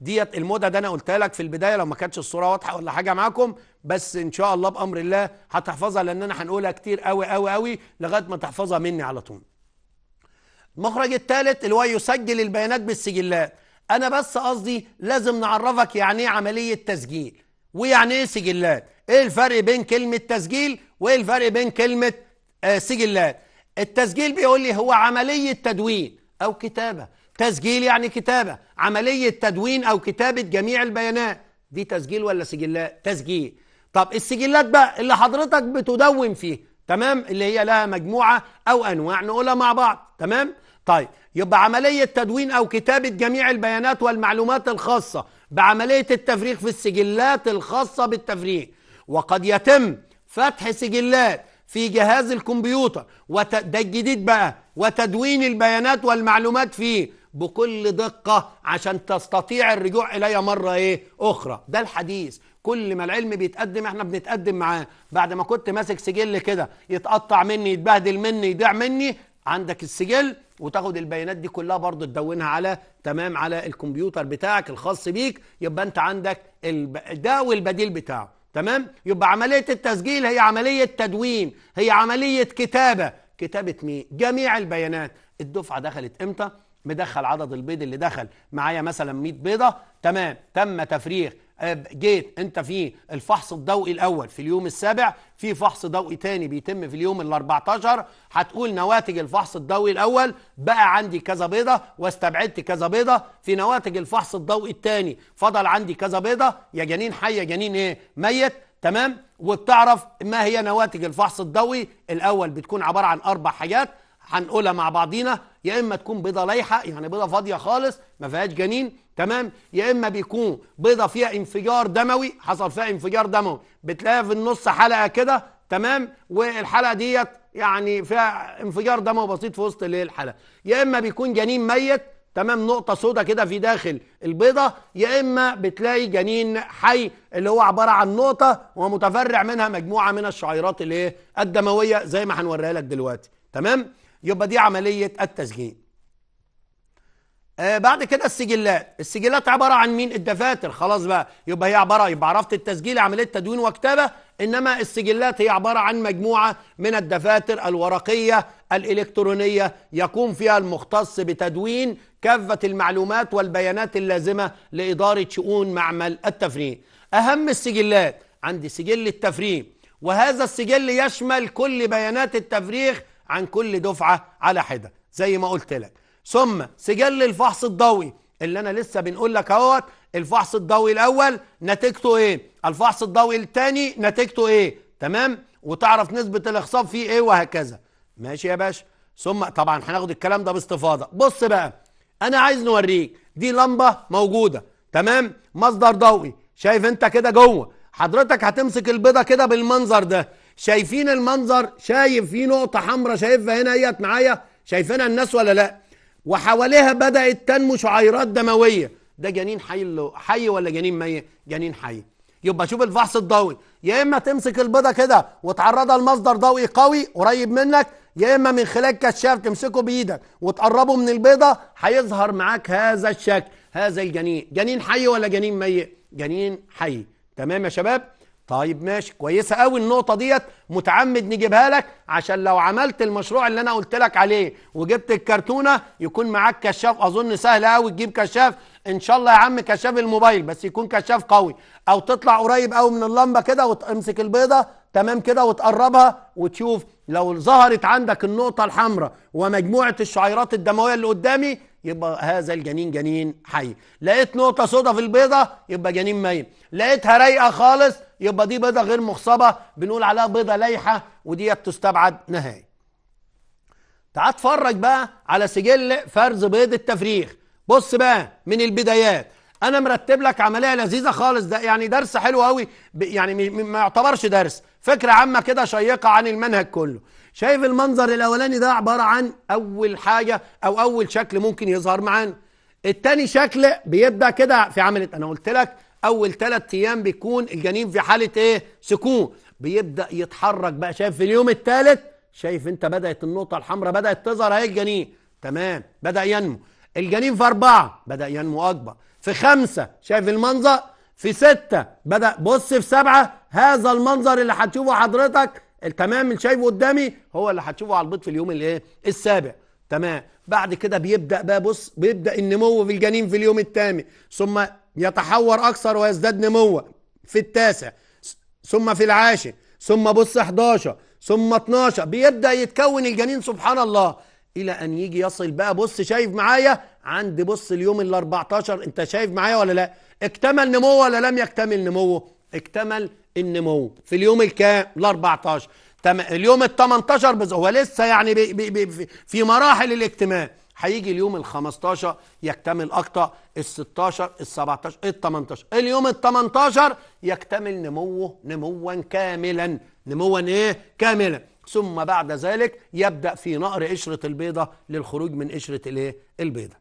Speaker 1: ديت المدة ده أنا قلتها لك في البداية لو ما كانتش الصورة واضحة ولا حاجة معاكم بس إن شاء الله بأمر الله هتحفظها لأن أنا هنقولها كتير قوي قوي قوي لغاية ما تحفظها مني على طول المخرج الثالث اللي هو يسجل البيانات بالسجلات انا بس قصدي لازم نعرفك يعني ايه عمليه تسجيل ويعني ايه سجلات ايه الفرق بين كلمه تسجيل وايه الفرق بين كلمه آه سجلات التسجيل بيقول لي هو عملية تدوين أو كتابة تسجيل يعني كتابة عملية تدوين أو كتابة جميع البيانات دي تسجيل ولا سجلات تسجيل طب السجلات بقى اللي حضرتك بتدون فيه تمام اللي هي لها مجموعة أو أنواع نقولها مع بعض تمام طيب يبقى عملية تدوين أو كتابة جميع البيانات والمعلومات الخاصة بعملية التفريغ في السجلات الخاصة بالتفريغ وقد يتم فتح سجلات في جهاز الكمبيوتر وت... ده الجديد بقى وتدوين البيانات والمعلومات فيه بكل دقة عشان تستطيع الرجوع إليها مرة إيه أخرى ده الحديث كل ما العلم بيتقدم احنا بنتقدم معاه بعد ما كنت ماسك سجل كده يتقطع مني يتبهدل مني يضيع مني عندك السجل وتاخد البيانات دي كلها برضه تدونها على تمام على الكمبيوتر بتاعك الخاص بيك يبقى انت عندك الب... ده والبديل بتاعه تمام يبقى عملية التسجيل هي عملية تدوين هي عملية كتابة كتابة مين جميع البيانات الدفعة دخلت امتى مدخل عدد البيض اللي دخل معايا مثلا 100 بيضة تمام تم تفريغ جيت انت في الفحص الضوئي الاول في اليوم السابع في فحص ضوئي تاني بيتم في اليوم ال 14 هتقول نواتج الفحص الضوئي الاول بقى عندي كذا بيضه واستبعدت كذا بيضه في نواتج الفحص الضوئي الثاني فضل عندي كذا بيضه يا جنين حي يا جنين ايه ميت تمام وبتعرف ما هي نواتج الفحص الضوئي الاول بتكون عباره عن اربع حاجات هنقولها مع بعضينا يا اما تكون بيضه لايحه يعني بيضه فاضيه خالص ما فيهاش جنين تمام يا اما بيكون بيضه فيها انفجار دموي حصل فيها انفجار دموي بتلاقيها في النص حلقه كده تمام والحلقه ديت يعني فيها انفجار دموي بسيط في وسط الحلقه يا اما بيكون جنين ميت تمام نقطة سودة كده في داخل البيضة يا إما بتلاقي جنين حي اللي هو عبارة عن نقطة ومتفرع منها مجموعة من الشعيرات الايه الدموية زي ما هنوريها لك دلوقتي تمام يبقى دي عملية التسجيل آه بعد كده السجلات السجلات عبارة عن مين الدفاتر خلاص بقى يبقى هي عبارة يبقى عرفت التسجيل عملية تدوين وكتابة إنما السجلات هي عبارة عن مجموعة من الدفاتر الورقية الإلكترونية يقوم فيها المختص بتدوين كافة المعلومات والبيانات اللازمة لإدارة شؤون معمل التفريم أهم السجلات عندي سجل التفريغ وهذا السجل يشمل كل بيانات التفريغ عن كل دفعة على حدة زي ما قلت لك ثم سجل الفحص الضوئي اللي انا لسه بنقول لك اهوت الفحص الضوئي الاول نتيجته ايه الفحص الضوئي الثاني نتيجته ايه تمام وتعرف نسبة الاخصاب فيه ايه وهكذا ماشي يا باشا ثم طبعا هناخد الكلام ده باستفاضة بص بقى انا عايز نوريك دي لمبة موجودة تمام مصدر ضوئي شايف انت كده جوه حضرتك هتمسك البيضة كده بالمنظر ده شايفين المنظر شايف في نقطة حمراء شايفها هنا اهيت معايا شايفينها الناس ولا لا وحواليها بدأت تنمو شعيرات دموية ده جنين حي حي ولا جنين ميت جنين حي يبقى شوف الفحص الضوئي يا اما تمسك البيضه كده وتعرضها لمصدر ضوئي قوي قريب منك يا اما من خلال كشاف تمسكه بايدك وتقربه من البيضه هيظهر معاك هذا الشكل هذا الجنين جنين حي ولا جنين ميت جنين حي تمام يا شباب طيب ماشي كويسه قوي النقطه ديت متعمد نجيبها لك عشان لو عملت المشروع اللي انا قلت لك عليه وجبت الكرتونه يكون معاك كشاف اظن سهل قوي تجيب كشاف ان شاء الله يا عم كشاف الموبايل بس يكون كشاف قوي او تطلع قريب قوي من اللمبه كده وتمسك البيضه تمام كده وتقربها وتشوف لو ظهرت عندك النقطه الحمراء ومجموعه الشعيرات الدمويه اللي قدامي يبقى هذا الجنين جنين حي لقيت نقطة سودا في البيضة يبقى جنين ميت لقيتها رايقة خالص يبقى دي بيضة غير مخصبة بنقول عليها بيضة لايحة وديت تستبعد نهائي تعال اتفرج بقى على سجل فرز بيض التفريخ بص بقى من البدايات انا مرتب لك عمليه لذيذه خالص ده يعني درس حلو قوي يعني ما يعتبرش درس فكره عامه كده شيقه عن المنهج كله شايف المنظر الاولاني ده عباره عن اول حاجه او اول شكل ممكن يظهر معانا التاني شكل بيبدا كده في عمليه انا قلت لك اول ثلاث ايام بيكون الجنين في حاله ايه سكون بيبدا يتحرك بقى شايف في اليوم الثالث شايف انت بدات النقطه الحمراء بدات تظهر اهي الجنين تمام بدا ينمو الجنين في أربعة بدأ ينمو أكبر في خمسة شايف المنظر في ستة بدأ بص في سبعة هذا المنظر اللي هتشوفه حضرتك التمام اللي شايفه قدامي هو اللي هتشوفه على البيض في اليوم الايه السابع تمام بعد كده بيبدا بقى بص بيبدا النمو في الجنين في اليوم الثامن ثم يتحور اكثر ويزداد نموا في التاسع ثم في العاشر ثم بص 11 ثم 12 بيبدا يتكون الجنين سبحان الله الى ان يجي يصل بقى بص شايف معايا عند بص اليوم ال 14 انت شايف معايا ولا لا اكتمل نموه ولا لم يكتمل نموه اكتمل النمو في اليوم الكام ال 14 تم... اليوم ال 18 بز... هو لسه يعني بي... بي... بي... في مراحل الاكتمال هيجي اليوم ال 15 يكتمل اكتر ال 16 ال 17 ال 18 اليوم ال 18 يكتمل نموه نموا كاملا نموا ايه كاملا ثم بعد ذلك يبدا في نقر قشره البيضه للخروج من قشره الايه البيضه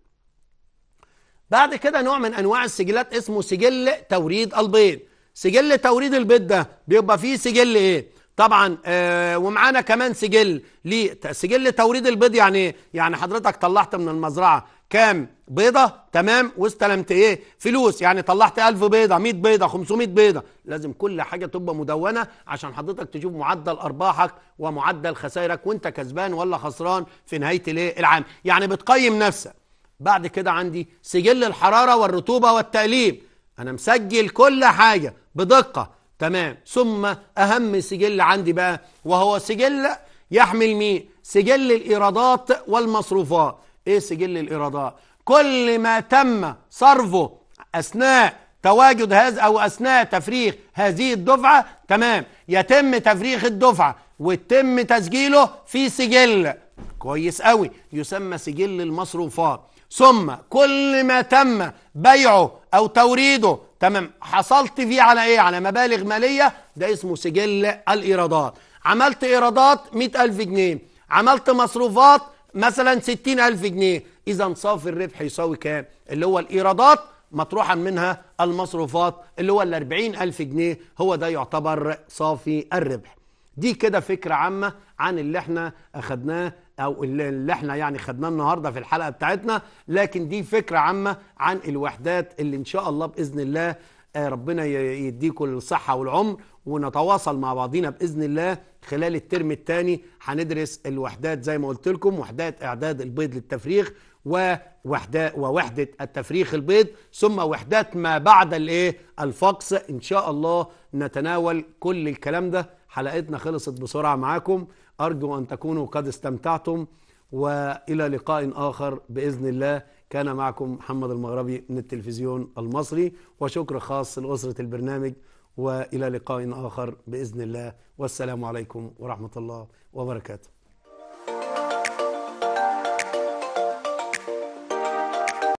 Speaker 1: بعد كده نوع من انواع السجلات اسمه سجل توريد البيض سجل توريد البيض ده بيبقى فيه سجل ايه طبعا آه ومعانا كمان سجل ليه سجل توريد البيض يعني ايه يعني حضرتك طلعت من المزرعه كام بيضه تمام واستلمت ايه فلوس يعني طلعت 1000 بيضه 100 بيضه 500 بيضه لازم كل حاجه تبقى مدونه عشان حضرتك تشوف معدل ارباحك ومعدل خسائرك وانت كسبان ولا خسران في نهايه الايه العام يعني بتقيم نفسك بعد كده عندي سجل الحراره والرطوبه والتقليب انا مسجل كل حاجه بدقه تمام ثم اهم سجل عندي بقى وهو سجل يحمل مين سجل الايرادات والمصروفات ايه سجل الايرادات كل ما تم صرفه اثناء تواجد هذا او اثناء تفريغ هذه الدفعه تمام يتم تفريغ الدفعه ويتم تسجيله في سجل كويس قوي يسمى سجل المصروفات ثم كل ما تم بيعه أو توريده تمام حصلت فيه على إيه على مبالغ مالية ده اسمه سجل الإيرادات عملت إيرادات 100000 جنيه عملت مصروفات مثلا 60000 جنيه إذا صافي الربح يساوي كام اللي هو الإيرادات مطروحا منها المصروفات اللي هو ال 40000 جنيه هو ده يعتبر صافي الربح دي كده فكرة عامة عن اللي احنا أخدناه او اللي احنا يعني خدناه النهارده في الحلقه بتاعتنا لكن دي فكره عامه عن الوحدات اللي ان شاء الله باذن الله آه، ربنا يديكم الصحه والعمر ونتواصل مع بعضينا باذن الله خلال الترم الثاني هندرس الوحدات زي ما قلت لكم وحدات اعداد البيض للتفريغ ووحدة ووحدة التفريخ البيض ثم وحدات ما بعد الايه الفقس ان شاء الله نتناول كل الكلام ده حلقتنا خلصت بسرعة معاكم أرجو أن تكونوا قد استمتعتم وإلى لقاء آخر بإذن الله كان معكم محمد المغربي من التلفزيون المصري وشكر خاص لأسرة البرنامج وإلى لقاء آخر بإذن الله والسلام عليكم ورحمة الله وبركاته